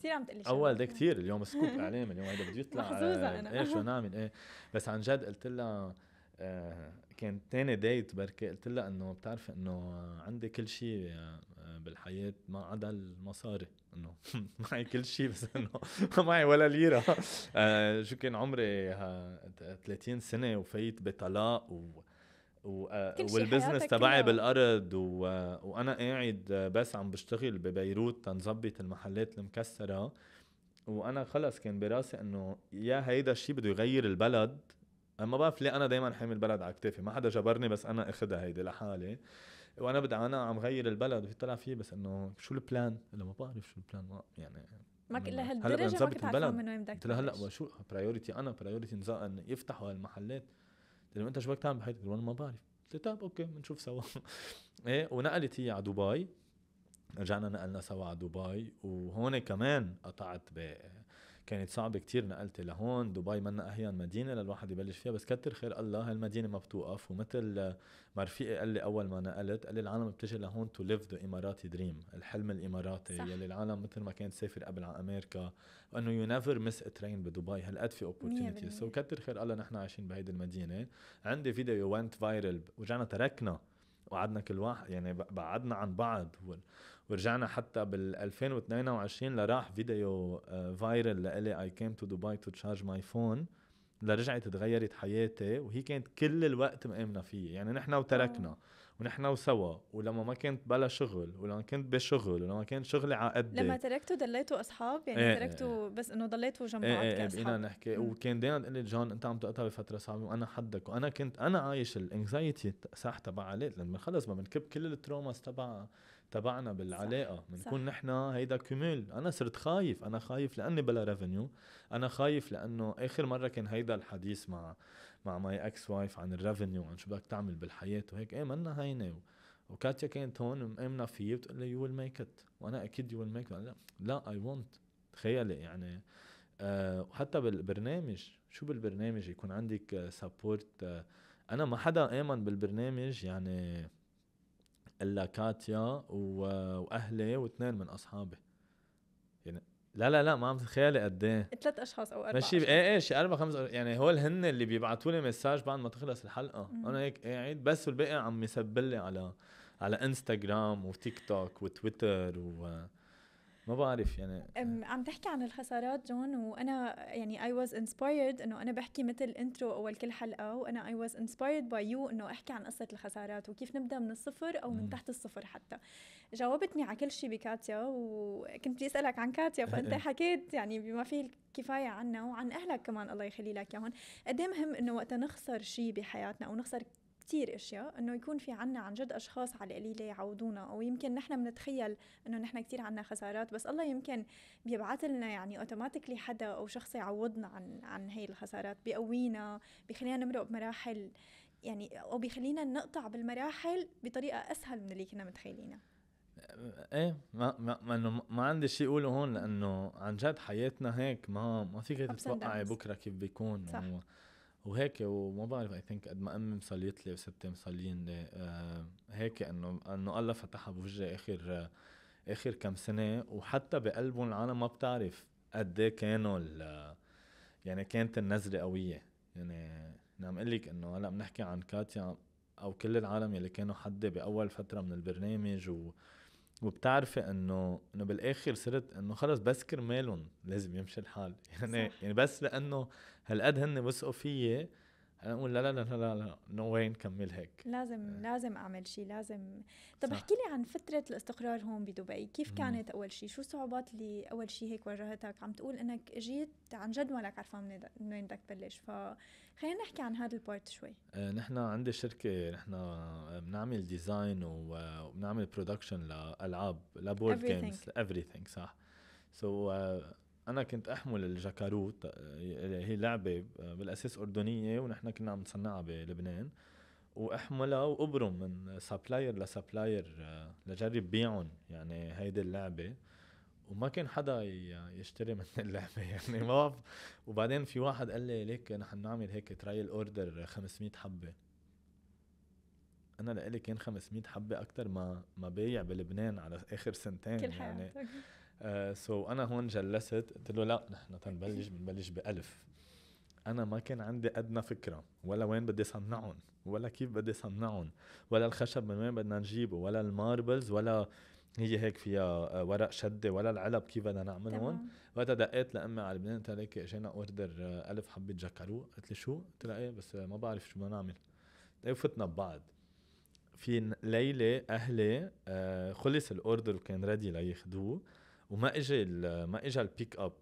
كثير عم تقلي اول ديت كثير اليوم سكوب اعلام اليوم هيدا بده يطلع محظوظه آه، انا ايه شو نعمل ايه بس عن جد قلت لها آه، كان تاني ديت بركي قلت لها انه بتعرفي انه عندي كل شيء آه، بالحياه ما عدا المصاري انه [laughs] معي كل شيء بس انه [laughs] ما معي ولا ليره شو كان عمري 30 سنه وفيت بطلاق و آه، والبزنس تبعي بالارض و... وانا قاعد آه، بس عم بشتغل ببيروت تنظبط المحلات المكسره وانا خلص كان براسي انه يا هيدا الشيء بده يغير البلد ما بعرف ليه انا دائما حامل البلد على كتافي ما حدا جبرني بس انا اخذها هيدي لحالي وانا بدي انا عم غير البلد في طلع فيه بس انه شو البلان؟ قال ما بعرف شو البلان ما يعني ما لهالدرجه ما كنت عارفه من وين بدك هلا شو برايورتي انا برايورتي يفتحوا هالمحلات قلت له انت بدك تعمل بحياتك؟ قال ما بعرف قلت له طيب اوكي بنشوف سوا [laughs] ايه ونقلت هي على دبي رجعنا نقلنا سوا على دبي وهون كمان قطعت كانت صعبه كتير نقلت لهون دبي منا اهين مدينه للواحد يبلش فيها بس كتر خير الله هالمدينه ما بتوقف ومثل ما رفيقي قال لي اول ما نقلت قال لي العالم بتجي لهون تو ليف ذا اماراتي دريم الحلم الاماراتي صح. يلي العالم مثل ما كانت تسافر قبل على امريكا انه يو نيفر مس ترين بدبي هالقد في اوبورتونيتي سو كتر خير الله نحن عايشين بهيدي المدينه عندي فيديو ونت فايرل ورجعنا تركنا وقعدنا كل واحد يعني بعدنا عن بعض ورجعنا حتى بال 2022 لراح فيديو فايرل آه، لإلي اي كيم تو دبي تو تشارج ماي فون لرجعت تغيرت حياتي وهي كانت كل الوقت مآمنة فيي يعني نحن وتركنا آه. ونحن وسوا ولما ما كنت بلا شغل ولما كنت بشغل ولما كان شغلي على قدي لما تركته ضليتوا اصحاب يعني ايه تركته إيه،, ايه بس انه ضليتوا جنب إيه،, ايه ايه كاصحاب بقينا نحكي وكان دائما تقول لي جون انت عم تقطع بفتره صعبه وانا حدك وانا كنت انا عايش الانكزايتي صح تبع عليه لما خلص ما بنكب كل التروماس تبع تبعنا بالعلاقه بنكون نحن هيدا كمول انا صرت خايف انا خايف لاني بلا ريفينيو انا خايف لانه اخر مره كان هيدا الحديث مع مع ماي اكس وايف عن الريفينيو عن شو بدك تعمل بالحياه وهيك ايه منا هينه وكاتيا كانت هون مأمنة فيي بتقول لي يو ويل ميك ات وانا اكيد يو ويل ميك لا لا اي ونت تخيلي يعني أه وحتى بالبرنامج شو بالبرنامج يكون عندك سبورت أه انا ما حدا امن بالبرنامج يعني الا كاتيا واهلي واثنين من اصحابي يعني لا لا لا ما عم تتخيلي قد ايه ثلاث اشخاص او اربع ماشي ايه ايه شي اربع خمس يعني هول هن اللي بيبعتوا لي مساج بعد ما تخلص الحلقه مم. انا هيك قاعد بس والباقي عم يسبل لي على على انستغرام وتيك توك وتويتر و ما بعرف يعني عم تحكي عن الخسارات جون وانا يعني اي واز انسبايرد انه انا بحكي مثل انترو اول كل حلقه وانا اي واز انسبايرد باي يو انه احكي عن قصه الخسارات وكيف نبدا من الصفر او من تحت الصفر حتى جاوبتني على كل شيء بكاتيا وكنت بدي اسالك عن كاتيا فانت [laughs] حكيت يعني بما فيه كفايه عنا وعن اهلك كمان الله يخلي لك اياهم قد إيه مهم انه وقت نخسر شيء بحياتنا او نخسر كتير اشياء انه يكون في عنا عن جد اشخاص على القليله يعودونا او يمكن نحن بنتخيل انه نحن كتير عنا خسارات بس الله يمكن بيبعث لنا يعني اوتوماتيكلي حدا او شخص يعوضنا عن عن هي الخسارات بيقوينا بيخلينا نمرق بمراحل يعني او بيخلينا نقطع بالمراحل بطريقه اسهل من اللي كنا متخيلينها ايه ما ما ما, ما عندي شيء اقوله هون لانه عن جد حياتنا هيك ما ما فيك تتوقعي بكره كيف بيكون صح. وهيك وما بعرف اي ثينك قد ما امي مصليت لي وستي مصليين لي آه هيك انه انه الله فتحها بوجهي اخر آه اخر كم سنه وحتى بقلبهم العالم ما بتعرف قد ايه كانوا يعني كانت النزله قويه يعني عم اقول لك انه هلا بنحكي عن كاتيا او كل العالم يلي كانوا حدي باول فتره من البرنامج و وبتعرفي انه انه بالاخر صرت انه خلص بس كرمالهم لازم يمشي الحال [laughs] يعني صح. يعني بس لانه هالقد هن وثقوا فيي انا اقول لا لا لا لا لا نو واي نكمل هيك لازم آه. لازم اعمل شيء لازم طب احكي لي عن فتره الاستقرار هون بدبي كيف كانت مم. اول شيء شو الصعوبات اللي اول شيء هيك واجهتك عم تقول انك جيت عن جد مالك عارفه من وين بدك تبلش فخلينا نحكي عن هذا البارت شوي آه نحن عندي شركه نحن بنعمل ديزاين وبنعمل برودكشن لالعاب لبورد جيمز ايفريثينج صح سو so, uh, انا كنت احمل الجاكاروت آه، هي لعبه آه، بالاساس اردنيه ونحن كنا عم نصنعها بلبنان واحملها وابرم من سبلاير لسبلاير آه، لجرب بيعهم يعني هيدي اللعبه وما كان حدا يشتري من [laughs] اللعبه يعني ما بعرف وبعدين في واحد قال لي ليك نحن نعمل هيك ترايل اوردر 500 حبه انا لإلي كان 500 حبه اكثر ما ما بايع بلبنان على اخر سنتين كل حياتك. يعني سو آه، uh, so انا هون جلست قلت له لا نحن تنبلش بنبلش بألف انا ما كان عندي ادنى فكره ولا وين بدي صنعهم ولا كيف بدي صنعهم ولا الخشب من وين بدنا نجيبه ولا الماربلز ولا هي هيك فيها آه، ورق شده ولا العلب كيف بدنا نعملهم وقتها دقيت لامي على لبنان قلت لك اجينا اوردر آه، ألف حبه جاكارو قلت لي شو؟ قلت لها ايه بس ما بعرف شو بدنا نعمل طيب، فتنا ببعض في ليله اهلي خلص الاوردر وكان ريدي لياخذوه وما اجى ما اجى البيك اب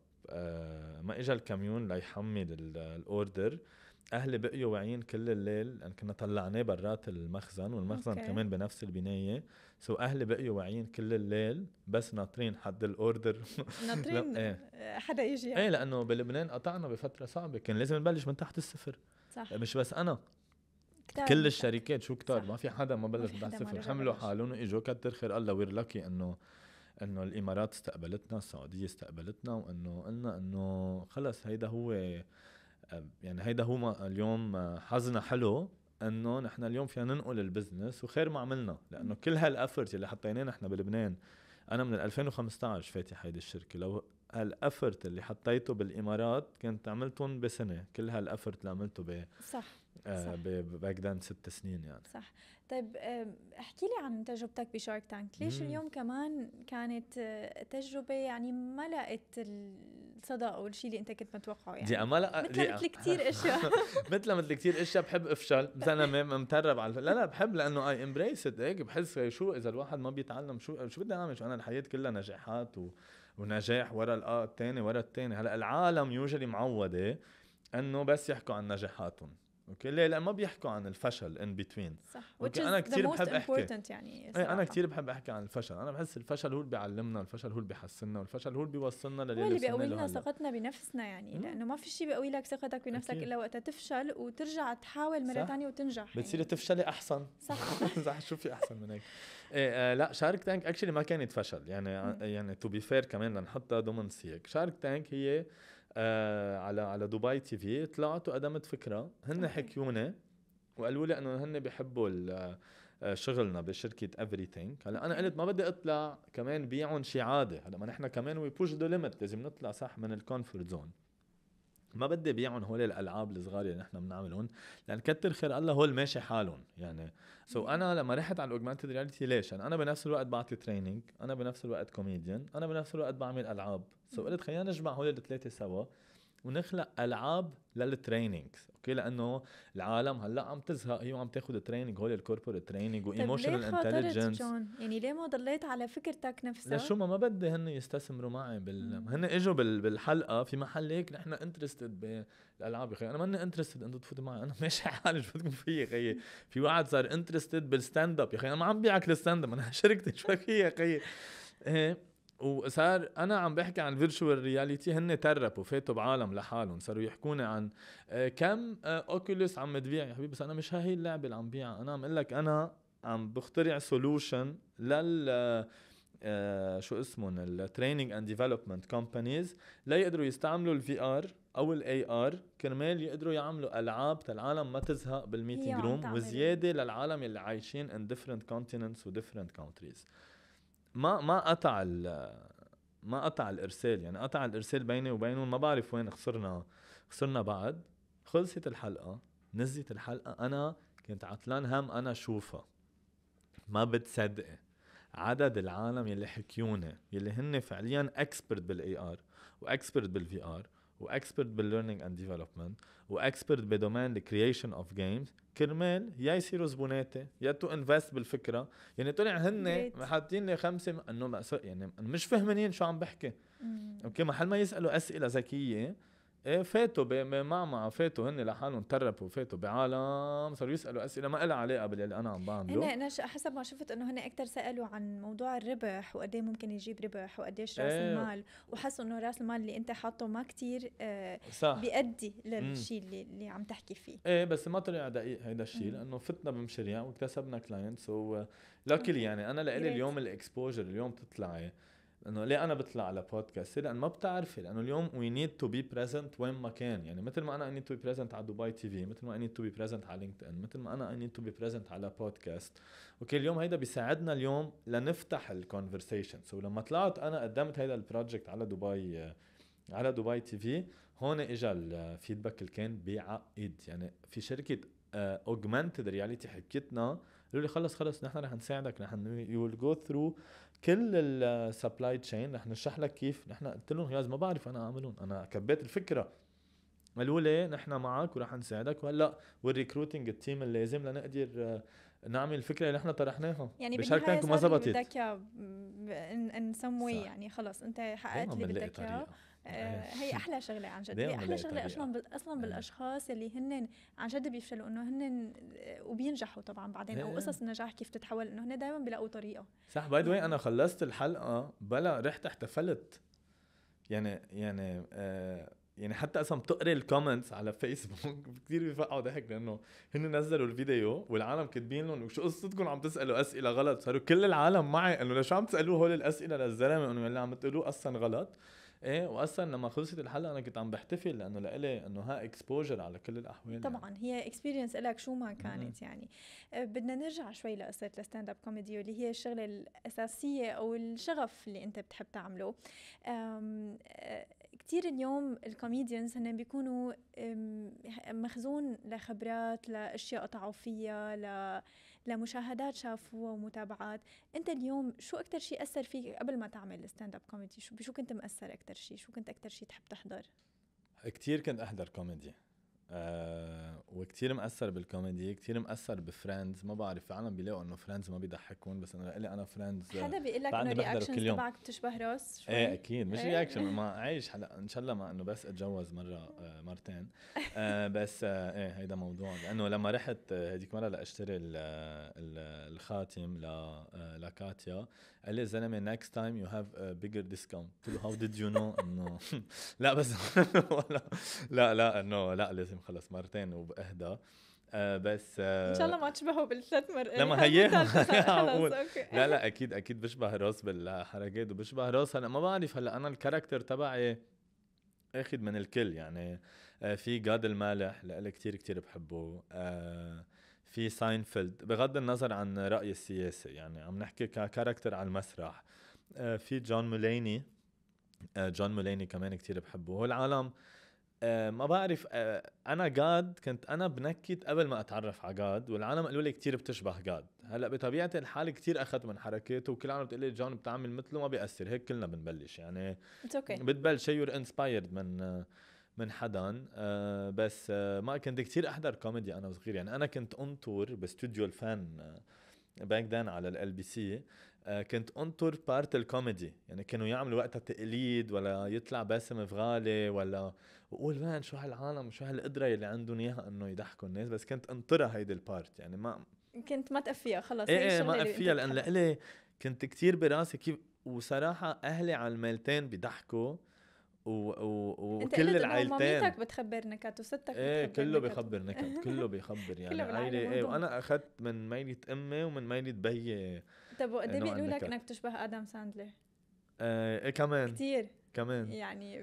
ما اجى الكاميون ليحمل الاوردر اهلي بقيوا واعيين كل الليل لان يعني كنا طلعناه برات المخزن والمخزن okay. كمان بنفس البنايه سو اهلي بقيوا واعيين كل الليل بس ناطرين حد الاوردر [laughs] ناطرين ايه. حدا يجي يعني. ايه لانه بلبنان قطعنا بفتره صعبه كان لازم نبلش من تحت الصفر صح مش بس انا كتار كل الشركات شو كتار ما في حدا ما بلش من تحت الصفر حملوا حالهم واجوا كتر خير الله وير لكي انه انه الامارات استقبلتنا السعوديه استقبلتنا وانه قلنا انه خلص هيدا هو يعني هيدا هو ما اليوم حظنا حلو انه نحن اليوم فينا ننقل البزنس وخير ما عملنا لانه كل هالافورت اللي حطيناه نحن بلبنان انا من 2015 فاتح هيدي الشركه لو هالافورت اللي حطيته بالامارات كنت عملتهم بسنه كل هالافورت اللي عملته ب صح آه باك ذن ست سنين يعني صح طيب احكي لي عن تجربتك بشارك تانك ليش مم. اليوم كمان كانت آه، تجربه يعني ما لقت الصدى او الشيء اللي انت كنت متوقعه يعني دي ما لقى مثل مثل كثير [laughs] اشياء مثل مثل كثير اشياء بحب افشل زلمه مترب على لا لا بحب لانه اي امبريس هيك بحس شو اذا الواحد ما بيتعلم شو شو بدي اعمل شو انا الحياه كلها نجاحات و... ونجاح ورا الثاني ورا الثاني هلا العالم يوجد معوده انه بس يحكوا عن نجاحاتهم اوكي ليه؟ لان ما بيحكوا عن الفشل ان بتوين صح اوكي انا كثير بحب احكي يعني إيه، صراحة. انا كثير بحب احكي عن الفشل انا بحس الفشل هو اللي بيعلمنا الفشل هو اللي بيحسننا والفشل هو اللي بيوصلنا للي هو اللي بيقوي لنا ثقتنا بنفسنا يعني مم. لانه ما في شيء بيقوي لك ثقتك بنفسك أكيد. الا وقت تفشل وترجع تحاول مره ثانيه وتنجح بتصيري يعني. تفشلي احسن صح [laughs] صح شو في احسن من هيك إيه آه لا شارك تانك اكشلي ما كانت فشل يعني آه، مم. يعني تو بي فير كمان لنحطها ضمن سياق شارك تانك هي آه على على دبي تي في طلعت وقدمت فكره هن حكيوني وقالوا لي انه هن بيحبوا آه، شغلنا بشركه everything هلا انا قلت ما بدي اطلع كمان بيعهم شي عاده هلا ما نحن كمان وي بوش ذا ليميت لازم نطلع صح من الكونفورت زون ما بدي بيعهم هول الالعاب الصغار اللي نحن بنعملهم لان كتر خير الله هول ماشي حالهم يعني سو so انا لما رحت على الاوجمانتد رياليتي ليش؟ انا بنفس الوقت بعطي تريننج انا بنفس الوقت كوميديان انا بنفس الوقت بعمل العاب سو so قلت خلينا نجمع هول الثلاثه سوا ونخلق العاب للتريننج اوكي لانه العالم هلا عم تزهق هي وعم تاخذ تريننج هول الكوربوريت تريننج وايموشنال انتليجنس يعني ليه ما ضليت على فكرتك نفسها لشو ما ما بدي هن يستثمروا معي بال هن اجوا بال... بالحلقه في محل هيك نحن انترستد بالالعاب يا انا ماني انترستد انتم تفوتوا معي انا ماشي [laughs] حالي شو بدكم في يا خي في واحد صار انترستد بالستاند اب يا اخي انا ما عم بيعك الستاند اب انا [laughs] شركتي شو في يا خي إيه، وصار انا عم بحكي عن فيرتشوال رياليتي هن تربوا فاتوا بعالم لحالهم صاروا يحكوني عن آه، كم اوكيوليس آه، عم تبيع يا حبيبي بس انا مش هاي اللعبه اللي عم بيعها انا عم اقول لك انا عم بخترع سولوشن لل آه، شو اسمهم التريننج اند ديفلوبمنت كومبانيز ليقدروا يستعملوا الفي ار او الاي ار كرمال يقدروا يعملوا العاب للعالم ما تزهق بالميتنج روم وزياده للعالم اللي عايشين ان ديفرنت كونتيننتس وديفرنت كونتريز ما ما قطع ما قطع الارسال يعني قطع الارسال بيني وبينهم ما بعرف وين خسرنا خسرنا بعد خلصت الحلقه نزلت الحلقه انا كنت عطلان هم انا شوفها ما بتصدقي عدد العالم يلي حكيوني يلي هن فعليا اكسبرت بالاي ار واكسبرت بالفي ار واكسبرت بالليرنينج اند ديفلوبمنت واكسبرت بدومين الكرييشن اوف جيمز كرمال يا يصيروا زبوناتي يا تو انفست بالفكره يعني طلع هن حاطين لي خمسه انه يعني مش فهمانين شو عم بحكي اوكي محل ما يسالوا اسئله ذكيه ايه فاتوا بمعمعة فاتوا هن لحالهم تربوا فاتوا بعالم صاروا يسالوا اسئله ما لها علاقه باللي انا عم بعمله هن انا حسب ما شفت انه هن اكثر سالوا عن موضوع الربح وقد إيه ممكن يجيب ربح وقديش راس ايه. المال وحسوا انه راس المال اللي انت حاطه ما كثير آه صح. بيأدي للشيء اللي, اللي عم تحكي فيه ايه بس ما طلع دقيق هيدا الشيء لانه فتنا بمشاريع واكتسبنا كلاينتس ولكلي uh, يعني انا لإلي اليوم الاكسبوجر اليوم تطلعي انه ليه انا بطلع على بودكاست لان ما بتعرفي لانه اليوم وي نيد تو بي بريزنت وين ما كان يعني مثل ما انا اي نيد تو بي بريزنت على دبي تي في مثل ما اي نيد تو بي بريزنت على لينكد ان مثل ما انا اي نيد تو بي بريزنت على بودكاست اوكي اليوم هيدا بيساعدنا اليوم لنفتح الكونفرسيشن سو so لما طلعت انا قدمت هيدا البروجكت على دبي على دبي تي في هون اجى الفيدباك اللي كان بيعقد يعني في شركه اوجمانتد آه، رياليتي حكيتنا قالوا لي خلص خلص نحن رح نساعدك رح يو ويل جو ثرو كل السبلاي تشين رح نشرح لك كيف نحن قلت لهم غياز ما بعرف انا اعملهم انا كبيت الفكره قالوا لي نحن معك ورح نساعدك وهلا والريكروتنج التيم اللازم لنقدر نعمل الفكره اللي احنا طرحناها يعني بشركتك ما زبطت بدك ان سم يعني خلص انت حققت اللي بدك اياه آه، هي احلى شغله عن جد هي احلى شغله اصلا اصلا آه. بالاشخاص اللي هن عن جد بيفشلوا انه هن آه، وبينجحوا طبعا بعدين او قصص النجاح كيف تتحول انه هن دائما بيلاقوا طريقه صح باي يعني ذا انا خلصت الحلقه بلا رحت احتفلت يعني يعني آه يعني حتى اصلا تقري الكومنتس على فيسبوك [laughs] كثير بيفقعوا ضحك لانه هن نزلوا الفيديو والعالم كاتبين لهم وشو قصتكم عم تسالوا اسئله غلط صاروا كل العالم معي انه ليش عم تسالوا هول الاسئله للزلمه انه اللي عم تقولوه اصلا غلط ايه واصلا لما خلصت الحلقه انا كنت عم بحتفل لانه لإلي انه ها اكسبوجر على كل الاحوال طبعا يعني. هي اكسبيرينس لك شو ما كانت م- يعني آه، بدنا نرجع شوي لقصه الستاند اب كوميدي واللي هي الشغله الاساسيه او الشغف اللي انت بتحب تعمله آه، كثير اليوم الكوميديانز هن بيكونوا مخزون لخبرات لاشياء قطعوا فيها ل لمشاهدات شافوها ومتابعات انت اليوم شو اكثر شيء اثر فيك قبل ما تعمل ستاند اب كوميدي شو بشو كنت مأثر اكثر شيء شو كنت اكثر شيء تحب تحضر كتير كنت احضر كوميدي آه، وكتير مأثر بالكوميدي كتير مأثر بفريندز ما بعرف فعلا بيلاقوا انه فريندز ما بيضحكون بس انا لي انا فريندز حدا بيقول لك انه رياكشنز تبعك بتشبه راس شوي ايه اكيد مش ايه. رياكشن ما عايش هلا ان شاء الله ما انه بس اتجوز مره آه مرتين آه [laughs] بس آه ايه هيدا موضوع لانه لما رحت هذيك آه، مره لاشتري آه، الخاتم لكاتيا قال لي زلمه next time you have a bigger discount قلت له how did you know انه [laughs] [laughs] لا بس [laughs] لا لا انه لا لازم خلص مرتين وبأهدى آه بس آه ان شاء الله ما تشبهه بالثلاث مرات لما هي لا لا اكيد اكيد بشبه روس بالحركات وبشبه روس هلا ما بعرف هلا انا الكاركتر تبعي اخذ من الكل يعني آه في جاد المالح لإلي كتير كتير بحبه آه في ساينفيلد بغض النظر عن رأيي السياسي يعني عم نحكي ككاركتر على المسرح آه، في جون موليني جون موليني كمان كتير بحبه هو العالم آه، ما بعرف آه، انا جاد كنت انا بنكت قبل ما اتعرف على جاد والعالم قالوا لي كثير بتشبه جاد هلا بطبيعه الحال كثير اخذت من حركاته وكل عالم بتقول لي جون بتعمل مثله ما بيأثر هيك كلنا بنبلش يعني اتس اوكي okay. بتبلش يور انسبايرد من من حدا آه، بس آه، ما كنت كثير احضر كوميدي انا وصغير يعني انا كنت اون تور باستوديو الفان باك آه، ذان على ال بي سي كنت انطر بارت الكوميدي يعني كانوا يعملوا وقتها تقليد ولا يطلع باسم فغالي ولا بقول وين شو هالعالم شو هالقدره اللي عندهم اياها انه يضحكوا الناس بس كنت انطرها هيدي البارت يعني ما كنت ما تقفيها خلص ايه ايه ما تقفيها لان لإلي كنت كتير براسي كيف وصراحه اهلي على الميلتين بيضحكوا و... و... وكل العائلتين مامتك بتخبر نكت وستك ايه كله بخبر نكت [laughs] كله بخبر يعني عائله ايه وانا اخذت من ميله امي ومن ميله بيي طب وقد ايه بيقولوا لك انك بتشبه ادم ساندلر؟ آه ايه كمان كثير كمان يعني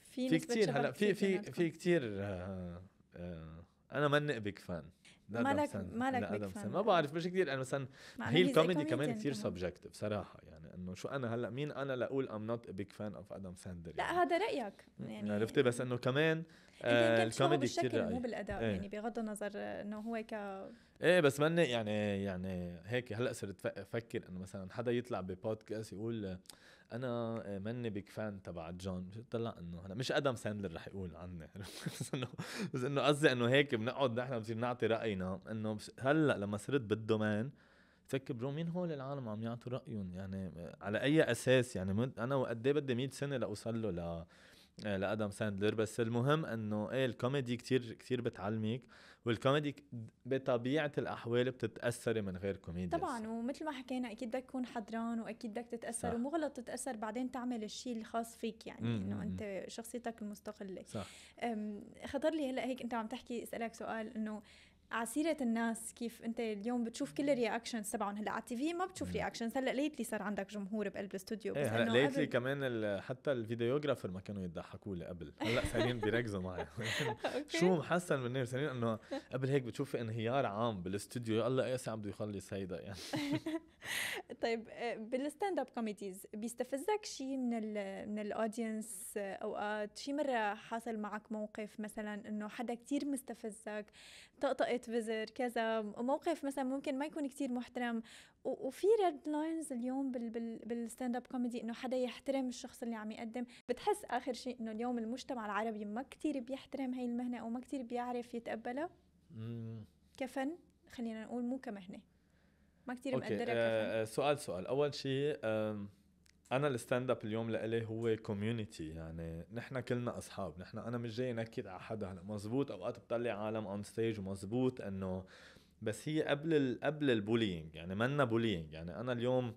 في في كثير هلا في في في كثير آه آه انا ماني بيك فان مالك مالك ما بعرف مش كثير انا مثلا هي الكوميدي كمان كثير سبجكتيف صراحه يعني انه شو انا هلا مين انا لاقول ام نوت ا بيج فان اوف ادم ساندر يعني. لا هذا رايك يعني عرفتي بس انه كمان آه الكوميدي كثير مو بالاداء ايه. يعني بغض النظر انه هو ك ايه بس ماني يعني يعني هيك هلا صرت افكر انه مثلا حدا يطلع ببودكاست يقول انا ماني بيج فان تبع جون طلع انه هلا مش ادم ساندلر رح يقول عني [laughs] بس انه بس انه قصدي انه هيك بنقعد نحن بنصير نعطي راينا انه هلا لما صرت بالدومين تك مين هول العالم عم يعطوا رايهم يعني على اي اساس يعني انا قد ايه بدي 100 سنه لاوصل له ل لادم ساندلر بس المهم انه ايه الكوميدي كتير كثير بتعلمك والكوميدي بطبيعه الاحوال بتتاثري من غير كوميدي طبعا ومثل ما حكينا اكيد بدك تكون حضران واكيد بدك تتاثر ومو غلط تتاثر بعدين تعمل الشيء الخاص فيك يعني انه انت شخصيتك المستقله صح خطر لي هلا هيك انت عم تحكي اسالك سؤال انه عسيرة الناس كيف انت اليوم بتشوف كل الرياكشنز تبعهم هلا على التي في ما بتشوف رياكشنز هلا ليتلي صار عندك جمهور بقلب الاستوديو ايه هلا ليتلي قبل... كمان حتى الفيديوغرافر ما كانوا يضحكوا لي قبل هلا صايرين [laughs] بيركزوا معي شو محسن من غير صايرين انه قبل هيك بتشوف انهيار عام بالاستوديو يا الله ايه عم بده يخلص هيدا يعني [laughs] [laughs] طيب آه، بالستاند اب كوميديز بيستفزك شيء من الـ من الاودينس آه، اوقات شيء مره حاصل معك موقف مثلا انه حدا كتير مستفزك طقطقت بزر كذا موقف مثلا ممكن ما يكون كتير محترم وفي ريد لاينز اليوم بالستاند اب كوميدي انه حدا يحترم الشخص اللي عم يقدم بتحس اخر شيء انه اليوم المجتمع العربي ما كتير بيحترم هاي المهنه او ما كتير بيعرف يتقبلها كفن خلينا نقول مو كمهنه ما كثير مقدرك آه،, آه سؤال سؤال اول شيء انا الستاند اب اليوم لإلي هو كوميونتي يعني نحن كلنا اصحاب نحن انا مش جاي نكد على حدا هلا مزبوط اوقات بطلع عالم اون ستيج ومزبوط انه بس هي قبل الـ قبل البولينج يعني منا بولينج يعني انا اليوم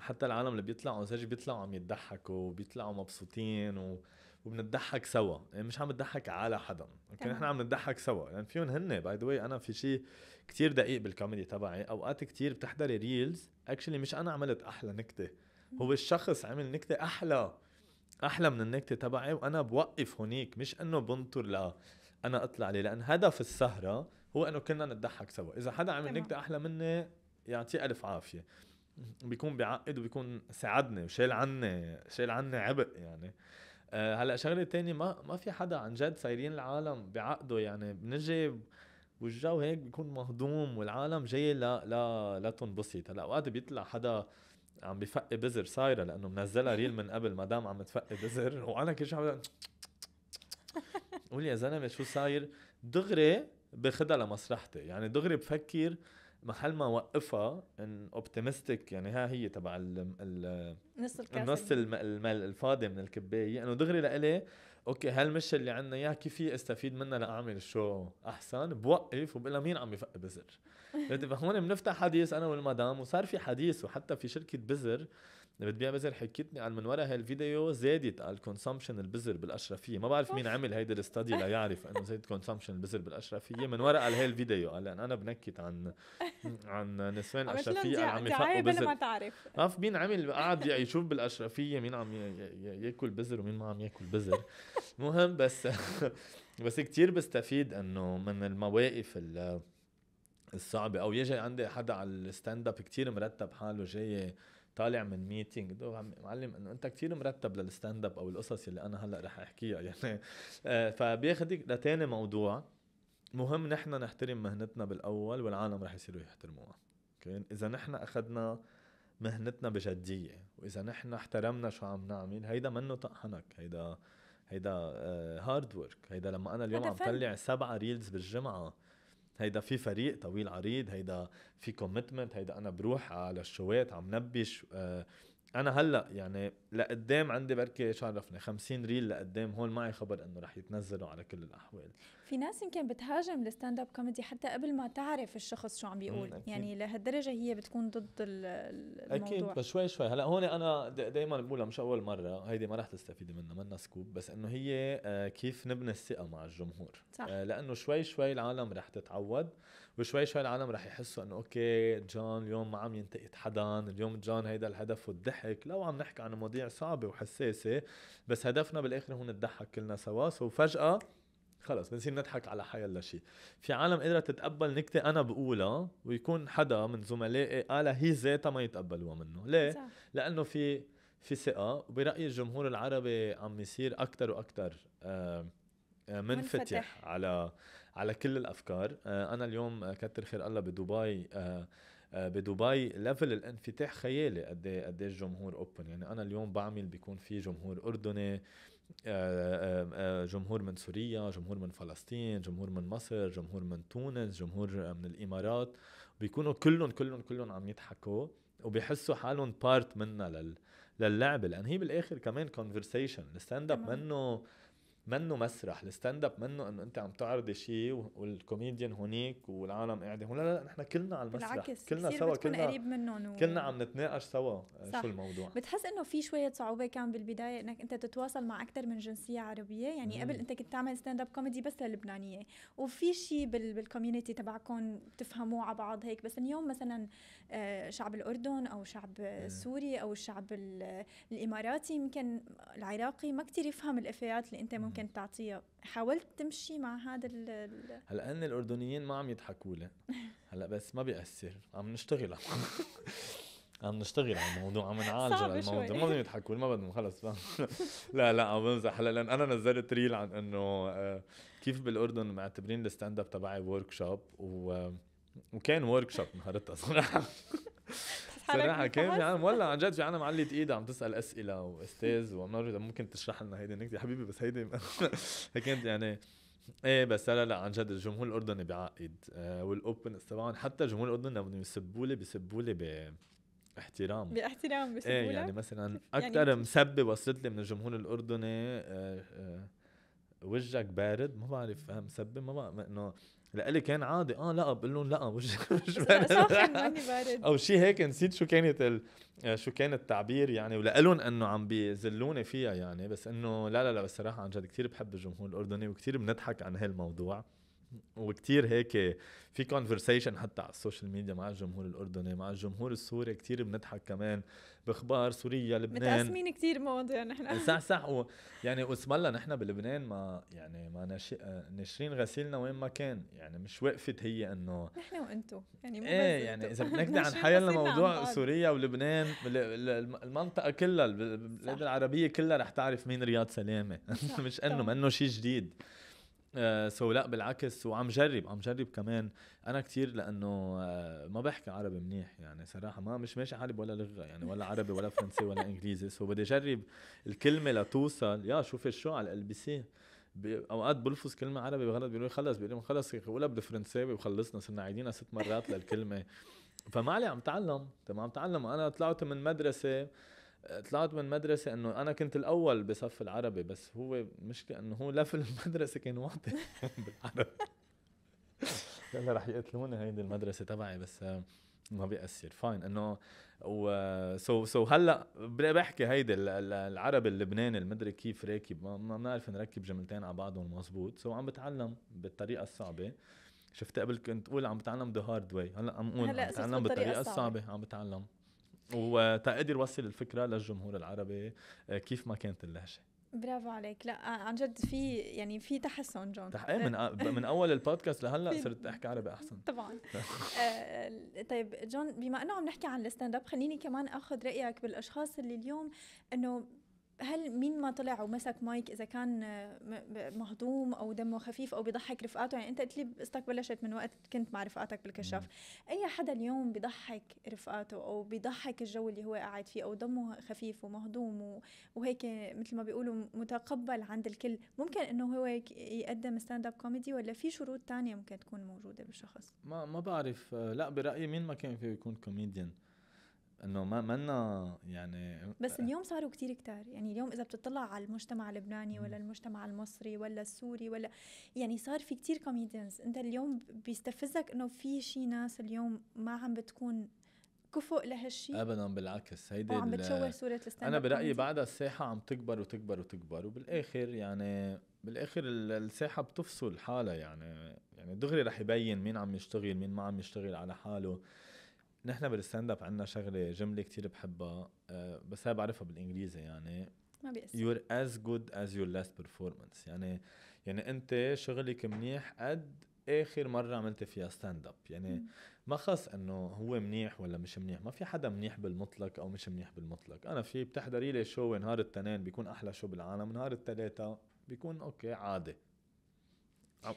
حتى العالم اللي بيطلعوا سج بيطلعوا عم يضحكوا وبيطلعوا مبسوطين و وبنضحك سوا يعني مش عم نضحك على حدا اوكي نحن عم نضحك سوا لان يعني فيهم هن باي ذا انا في شيء كثير دقيق بالكوميدي تبعي اوقات كثير بتحضري ريلز اكشلي مش انا عملت احلى نكته هو الشخص عمل نكته احلى احلى من النكته تبعي وانا بوقف هونيك مش انه بنطر لا انا اطلع عليه لان هدف السهره هو انه كلنا نضحك سوا اذا حدا عمل نكته احلى مني يعطيه الف عافيه بيكون بيعقد وبيكون ساعدني وشال عني شال عني عبء يعني آه، هلا شغله تانية ما ما في حدا عن جد صايرين العالم بعقده يعني بنجي والجو هيك بيكون مهضوم والعالم جاي لا لا لا تنبسط هلا اوقات بيطلع حدا عم بفقي بزر صايره لانه منزلها ريل من قبل ما دام عم تفقي بزر [laughs] وانا كل شيء عم قول يا زلمه شو صاير دغري باخذها لمصلحتي يعني دغري بفكر محل ما وقفها ان اوبتيمستيك يعني ها هي تبع ال ال نص الكاسه النص الم الفاضي من الكبايه انه دغري لإلي اوكي هالمشة اللي عندنا اياها كيف في استفيد منها لاعمل الشو احسن بوقف وبقول مين عم يفق بزر [laughs] هون بنفتح حديث انا والمدام وصار في حديث وحتى في شركه بزر بتبيع بزر حكيتني قال من وراء هالفيديو زادت الكونسومشن البذر بالاشرفيه ما بعرف مين عمل هيدا الاستدي ليعرف انه زادت كونسومشن البذر بالاشرفيه من وراء قال هالفيديو قال انا بنكت عن [laughs] عن نسوان الاشرفيه قال عم يفقوا بذر ما تعرف عارف مين عمل قعد يشوف بالاشرفيه مين عم ياكل بذر ومين ما عم ياكل بذر مهم بس [laughs] بس كتير بستفيد انه من المواقف الصعبة أو يجي عندي حدا على الستاند اب كثير مرتب حاله جاي طالع من ميتينج دو معلم انه انت كثير مرتب للستاند اب او القصص اللي انا هلا رح احكيها يعني آه، فبياخذك لتاني موضوع مهم نحن نحترم مهنتنا بالاول والعالم رح يصيروا يحترموها اوكي اذا نحن اخذنا مهنتنا بجديه واذا نحن احترمنا شو عم نعمل هيدا منه طقحنك هيدا هيدا هارد آه، ورك هيدا لما انا اليوم عم طلع سبعة ريلز بالجمعه هيدا في فريق طويل عريض هيدا في كوميتمنت هيدا انا بروح على الشوات عم نبش آه انا هلا يعني لقدام عندي بركي شو عرفني 50 ريل لقدام هون معي خبر انه رح يتنزلوا على كل الاحوال في ناس يمكن بتهاجم الستاند اب كوميدي حتى قبل ما تعرف الشخص شو عم بيقول يعني لهالدرجه هي بتكون ضد الموضوع اكيد بس شوي شوي هلا هون انا دائما بقولها مش اول مره هيدي ما رح تستفيدي منها منها سكوب بس انه هي آه، كيف نبني الثقه مع الجمهور صح. آه، لانه شوي شوي العالم رح تتعود وشوي شوي العالم رح يحسوا انه اوكي جون اليوم ما عم ينتقد حدا اليوم جون هيدا الهدف والضحك لو عم نحكي عن مواضيع صعبه وحساسه بس هدفنا بالاخر هو نضحك كلنا سوا سو فجاه خلص بنصير نضحك على حي الله شيء في عالم قدرت تتقبل نكتة أنا بقولها ويكون حدا من زملائي قالها هي ذاتها ما يتقبلوها منه ليه؟ صح. لأنه في في ثقة وبرأيي الجمهور العربي عم يصير أكتر وأكتر آه، آه، منفتح, منفتح على على كل الافكار آه، انا اليوم كتر خير الله بدبي آه، آه، بدبي ليفل الانفتاح خيالي قد إيه- قد الجمهور اوبن يعني انا اليوم بعمل بيكون في جمهور اردني جمهور من سوريا جمهور من فلسطين جمهور من مصر جمهور من تونس جمهور من الامارات بيكونوا كلهم كلهم كلهم عم يضحكوا وبيحسوا حالهم بارت منا لل للعبه لان هي بالاخر كمان كونفرسيشن الستاند اب منه منه مسرح الستاند اب منه انه انت عم تعرضي شيء والكوميديان هونيك والعالم قاعده هون لا لا نحن كلنا على المسرح بالعكس كلنا سوا كلنا قريب منهم و... كلنا عم نتناقش سوا آه، صح. شو الموضوع بتحس انه في شويه صعوبه كان بالبدايه انك انت تتواصل مع اكثر من جنسيه عربيه يعني مم. قبل انت كنت تعمل ستاند اب كوميدي بس للبنانيه وفي شيء بال... بالكوميونتي تبعكم بتفهموه على بعض هيك بس اليوم مثلا آه، شعب الاردن او شعب السوري او الشعب الاماراتي يمكن العراقي ما كثير يفهم الافيهات اللي انت مم. ممكن تعطيها حاولت تمشي مع هذا ال هلا هن الاردنيين ما عم يضحكوا لي هلا بس ما بيأثر عم نشتغل [laughs] عم نشتغل على الموضوع عم نعالج على الموضوع ما بدهم يضحكوا ما بدهم خلص [laughs] لا لا عم بمزح هلا لان انا نزلت ريل عن انه آه، كيف بالاردن معتبرين الستاند اب تبعي ورك شوب و وكان ورك شوب نهارتها صراحه صراحه كان عم عالم ولا عن جد في عالم معلة ايدها عم تسال اسئله واستاذ وما بعرف ممكن تشرح لنا هيدي النكته حبيبي بس هيدي [laughs] كانت يعني ايه بس لا لا عن جد الجمهور الاردني بيعقد آه والاوبن تبعهم حتى الجمهور الاردني لما يسبوا لي بيسبوا لي باحترام باحترام بيسبوا ايه يعني مثلا اكثر يعني مسبه وصلت لي من الجمهور الاردني آه آه وجهك بارد ما بعرف آه، مسبه ما بعرف انه لإلي كان عادي اه لا بقول لهم لا مش [laughs] مش يعني او شيء هيك نسيت شو كانت ال... شو كان التعبير يعني ولقلهم انه عم بيذلوني فيها يعني بس انه لا لا لا بس صراحه عن جد كثير بحب الجمهور الاردني وكثير بنضحك عن هالموضوع وكتير هيك في كونفرسيشن حتى على السوشيال ميديا مع الجمهور الاردني مع الجمهور السوري كتير بنضحك كمان باخبار سوريا لبنان متقاسمين كتير مواضيع نحن [laughs] صح صح و يعني واسم الله نحن بلبنان ما يعني ما نش... ناشرين غسيلنا وين ما كان يعني مش وقفت هي انه نحن وانتو يعني مو ايه يعني اذا [laughs] بنكدي عن حيلنا موضوع سوريا ولبنان المنطقه كلها البلاد العربيه كلها رح تعرف مين رياض سلامه [laughs] مش انه ما انه شيء جديد سو آه، لا بالعكس وعم جرب عم جرب كمان انا كثير لانه آه، ما بحكي عربي منيح يعني صراحه ما مش ماشي حالي ولا لغه يعني ولا عربي ولا فرنسي ولا انجليزي سو بدي اجرب الكلمه لتوصل يا شوف شو على ال بي سي اوقات بلفظ كلمه عربي بغلط بيقولوا لي خلص بيقولوا لي خلص قولها بالفرنساوي وخلصنا صرنا عايدينا ست مرات للكلمه فما علي عم تعلم تمام عم تعلم انا طلعت من مدرسه طلعت من مدرسة انه انا كنت الاول بصف العربي بس هو مشكلة انه هو لفل المدرسة كان واطي [laughs] بالعربي [laughs] يلا رح يقتلوني هيدي المدرسة تبعي بس آه، ما بيأثر فاين انه و سو سو هلا بحكي هيدي العربي اللبناني المدري كيف راكب ما بنعرف نركب جملتين على بعضهم مزبوط سو عم بتعلم بالطريقة الصعبة شفت قبل كنت اقول عم بتعلم ذا هارد واي هلا عم اقول عم بتعلم بالطريقة الصعبة عم بتعلم وتقدر وصل الفكره للجمهور العربي آه، كيف ما كانت اللهجه برافو عليك لا آه، عن جد في يعني في تحسن جون تح... إيه، من من اول البودكاست لهلا صرت احكي عربي احسن [laughs] طبعا آه طيب جون بما انه عم نحكي عن الستاند اب خليني كمان اخذ رايك بالاشخاص اللي اليوم انه هل مين ما طلع ومسك مايك اذا كان آه، مهضوم او دمه خفيف او بيضحك رفقاته يعني انت قلت لي قصتك بلشت من وقت كنت مع رفقاتك بالكشاف اي حدا اليوم بيضحك رفقاته او بيضحك الجو اللي هو قاعد فيه او دمه خفيف ومهضوم وهيك مثل ما بيقولوا متقبل عند الكل ممكن انه هو يقدم ستاند اب كوميدي ولا في شروط تانية ممكن تكون موجوده بالشخص ما ما بعرف آه، لا برايي مين ما كان فيه يكون كوميديان انه ما منا يعني بس اليوم صاروا كتير كتار يعني اليوم اذا بتطلع على المجتمع اللبناني ولا المجتمع المصري ولا السوري ولا يعني صار في كتير كوميديانز انت اليوم بيستفزك انه في شي ناس اليوم ما عم بتكون كفؤ لهالشيء ابدا بالعكس هيدي وعم بتشوه صوره الستاند انا برايي بعدها الساحه عم تكبر وتكبر وتكبر وبالاخر يعني بالاخر الساحه بتفصل حالها يعني يعني دغري رح يبين مين عم يشتغل مين ما عم يشتغل على حاله نحن بالستاند اب عندنا شغله جمله كثير بحبها أه بس هي بعرفها بالانجليزي يعني ما بيأثر يور از جود از يور لاست بيرفورمانس يعني يعني انت شغلك منيح قد اخر مره عملت فيها ستاند اب يعني ما خص انه هو منيح ولا مش منيح ما في حدا منيح بالمطلق او مش منيح بالمطلق انا في بتحضري لي شو نهار التنين بيكون احلى شو بالعالم نهار الثلاثه بيكون اوكي عادي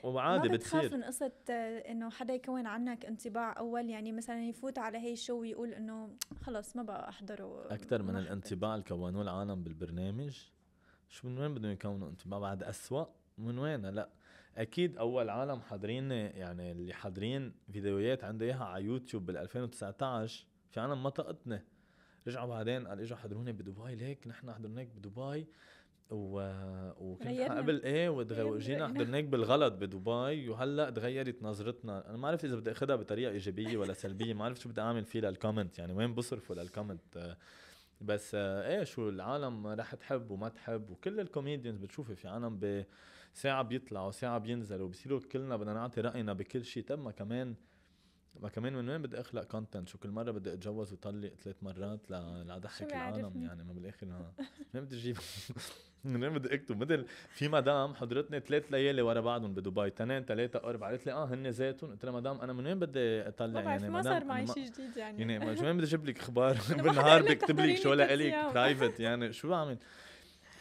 وعادي بتصير بتخاف من قصة آه، انه حدا يكون عنك انطباع اول يعني مثلا يفوت على هي الشو ويقول انه خلص ما بقى احضره اكثر من الانطباع اللي كونوه العالم بالبرنامج شو من وين بدهم يكونوا انطباع بعد اسوأ من وين لا اكيد اول عالم حاضرين يعني اللي حاضرين فيديوهات عندي اياها على يوتيوب بال 2019 في عالم ما طقتني رجعوا بعدين قال اجوا حضروني بدبي ليك نحن حضرناك بدبي و... وكنت قبل ايه وجينا حضرناك بالغلط بدبي وهلا تغيرت نظرتنا انا ما عرفت اذا بدي اخذها بطريقه ايجابيه ولا سلبيه ما عرفت شو بدي اعمل فيه للكومنت يعني وين بصرفه للكومنت بس ايه شو العالم رح تحب وما تحب وكل الكوميديانز بتشوفي في عالم ساعة بيطلعوا ساعة بينزلوا بصيروا كلنا بدنا نعطي رأينا بكل شيء تم كمان ما كمان من وين بدي اخلق كونتنت شو كل مره بدي اتجوز وطلق ثلاث مرات لضحك العالم يعني ما بالاخر ما بدي اجيب [laughs] من وين بدي اكتب مثل في مدام حضرتني ثلاث ليالي ورا بعضهم بدبي تنين ثلاثه أربعة قالت لي اه هن ذاتهم قلت لها مدام انا من وين بدي اطلع يعني ما صار معي شيء جديد يعني يعني من وين بدي اجيب لك [laughs] اخبار [laughs] بالنهار بكتب لك شو لك برايفت يعني شو بعمل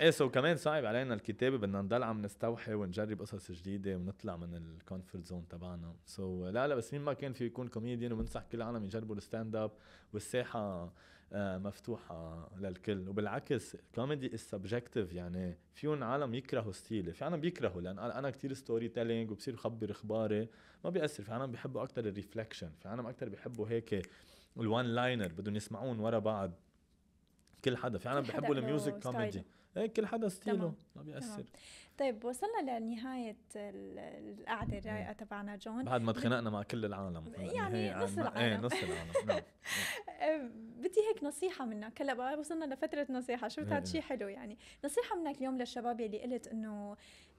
ايه سو كمان صعب علينا الكتابه بدنا نضل عم نستوحي ونجرب قصص جديده ونطلع من الكونفرت زون تبعنا سو so, لا لا بس مين ما كان في يكون كوميديان وبنصح كل العالم يجربوا الستاند اب والساحه آه، مفتوحه للكل وبالعكس كوميدي از سبجكتيف يعني فيهم عالم يكرهوا ستيلي في عالم بيكرهوا لان انا كثير ستوري تيلينج وبصير خبر اخباري ما بياثر في عالم بيحبوا اكثر الريفلكشن في عالم اكثر بيحبوا هيك الوان لاينر بدهم يسمعون ورا بعض كل حدا في عالم بيحبوا الميوزك كوميدي هيك كل حدا ستيله ما بيأثر طيب وصلنا لنهاية القعدة إيه. الرايقة تبعنا جون بعد ما تخانقنا مع كل العالم يعني, يعني نص إيه، العالم ايه نص العالم نعم, [laughs] نعم. بدي هيك نصيحة منك هلا بقى وصلنا لفترة نصيحة شو هذا إيه، شيء حلو يعني نصيحة منك اليوم للشباب يلي قلت انه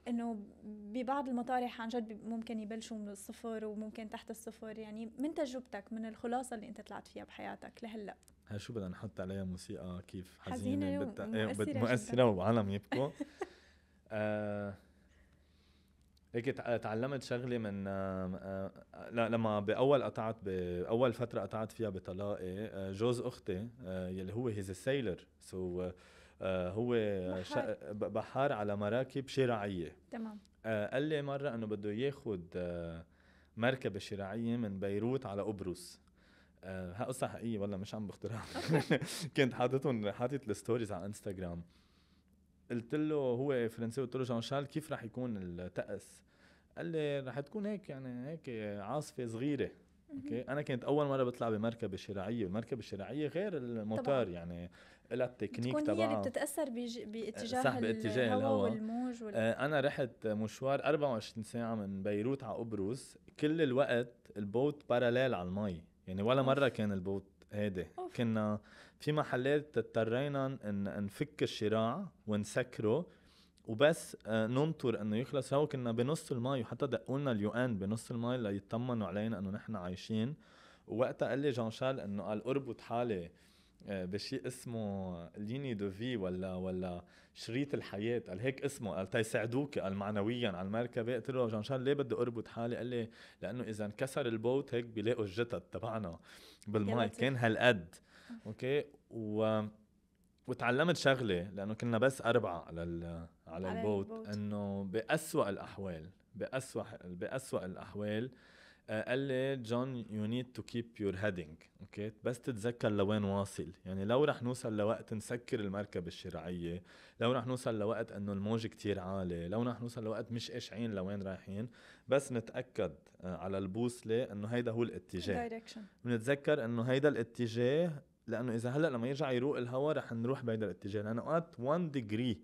انه ببعض المطارح عن جد ممكن يبلشوا من الصفر وممكن تحت الصفر يعني من تجربتك من الخلاصة اللي انت طلعت فيها بحياتك لهلا هاي شو بدنا نحط عليها موسيقى كيف حزينه, حزينة بت... مؤثره, إيه، مؤثرة وعالم يبكوا [laughs] آه... هيك تعلمت شغله من لا لما باول قطعت باول فتره قطعت فيها بطلاقي آه، جوز اختي آه، يلي هو هيز سيلر سو هو بحار. بحار على مراكب شراعيه تمام آه، قال لي مره انه بده ياخذ مركبه شراعيه من بيروت على قبرص ها قصة حقيقية والله مش عم بخترعها [laughs] [laughs] كنت حاطتهم حاطط الستوريز على انستغرام قلت له هو فرنسي قلت له جان شارل كيف رح يكون الطقس؟ قال لي رح تكون هيك يعني هيك عاصفة صغيرة اوكي انا كنت اول مره بطلع بمركبه شراعيه والمركبه الشراعيه غير الموتار طبعا. يعني لها التكنيك تبعها هي اللي بتتاثر باتجاه صح باتجاه الهواء والموج وال... آه، انا رحت مشوار 24 ساعه من بيروت على قبرص كل الوقت البوت باراليل على المي يعني ولا مره كان البوت هادي أوف. كنا في محلات اضطرينا ان نفك الشراع ونسكره وبس آه، ننطر انه يخلص هو كنا بنص المي وحتى دقوا لنا اليوان بنص المي ليطمنوا علينا انه نحن عايشين ووقتها قال لي جان شال انه قال اربط حالي آه، بشيء اسمه ليني دو في ولا ولا شريط الحياه قال هيك اسمه قال تيساعدوك قال معنويا على المركبه قلت له جان شان ليه بدي اربط حالي قال لي لانه اذا انكسر البوت هيك بيلاقوا الجتت تبعنا بالماء كان هالقد آه. اوكي و وتعلمت شغله لانه كنا بس اربعه على ال... على, على البوت, البوت. انه باسوا الاحوال باسوا باسوا الاحوال قال لي جون يو نيد تو كيب يور هيدنج اوكي بس تتذكر لوين واصل يعني لو رح نوصل لوقت نسكر المركبه الشراعيه لو رح نوصل لوقت انه الموج كتير عالي لو رح نوصل لوقت مش قاشعين لوين رايحين بس نتاكد آه, على البوصله انه هيدا هو الاتجاه بنتذكر انه هيدا الاتجاه لانه اذا هلا لما يرجع يروق الهواء رح نروح بهيدا الاتجاه لانه اوقات 1 ديجري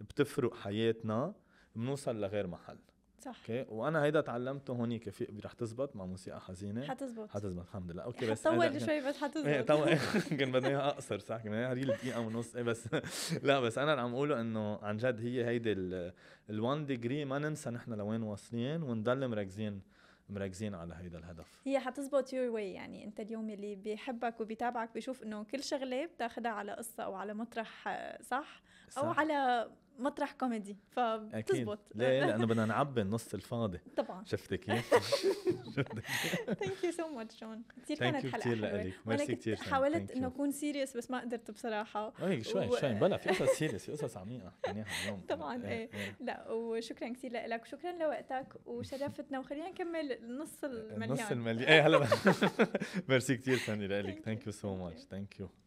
بتفرق حياتنا بنوصل لغير محل صح اوكي وانا هيدا تعلمته هونيك في رح تزبط مع موسيقى حزينه حتزبط حتزبط الحمد لله اوكي بس طول شوي بس [laughs] إيه، حتزبط طول [laughs] كان بدنا اياها اقصر صح كان بدنا اياها دقيقه ونص ايه بس [laughs] لا بس انا اللي عم اقوله انه عن جد هي هيدي ال1 ديجري ما ننسى نحن لوين واصلين ونضل مركزين مركزين على هيدا الهدف هي حتزبط يور واي يعني انت اليوم اللي بيحبك وبيتابعك بيشوف انه كل شغله بتاخدها على قصه او على مطرح صح, آه، صح. او على مطرح كوميدي فبتزبط ليه؟ لانه بدنا نعبي النص الفاضي طبعا شفتي كيف؟ ثانك يو سو ماتش جون كثير كانت حلقه كثير لك ميرسي كثير حاولت انه اكون سيريس بس ما قدرت بصراحه هيك شوي و... شوي بلا في قصص سيريس في قصص عميقه اليوم طبعا ايه, إيه. إيه. لا وشكرا كثير لك وشكرا لوقتك وشرفتنا وخلينا نكمل النص المليان النص المليان ايه هلا ميرسي [laughs] كثير ثاني لك ثانك يو سو ماتش ثانك يو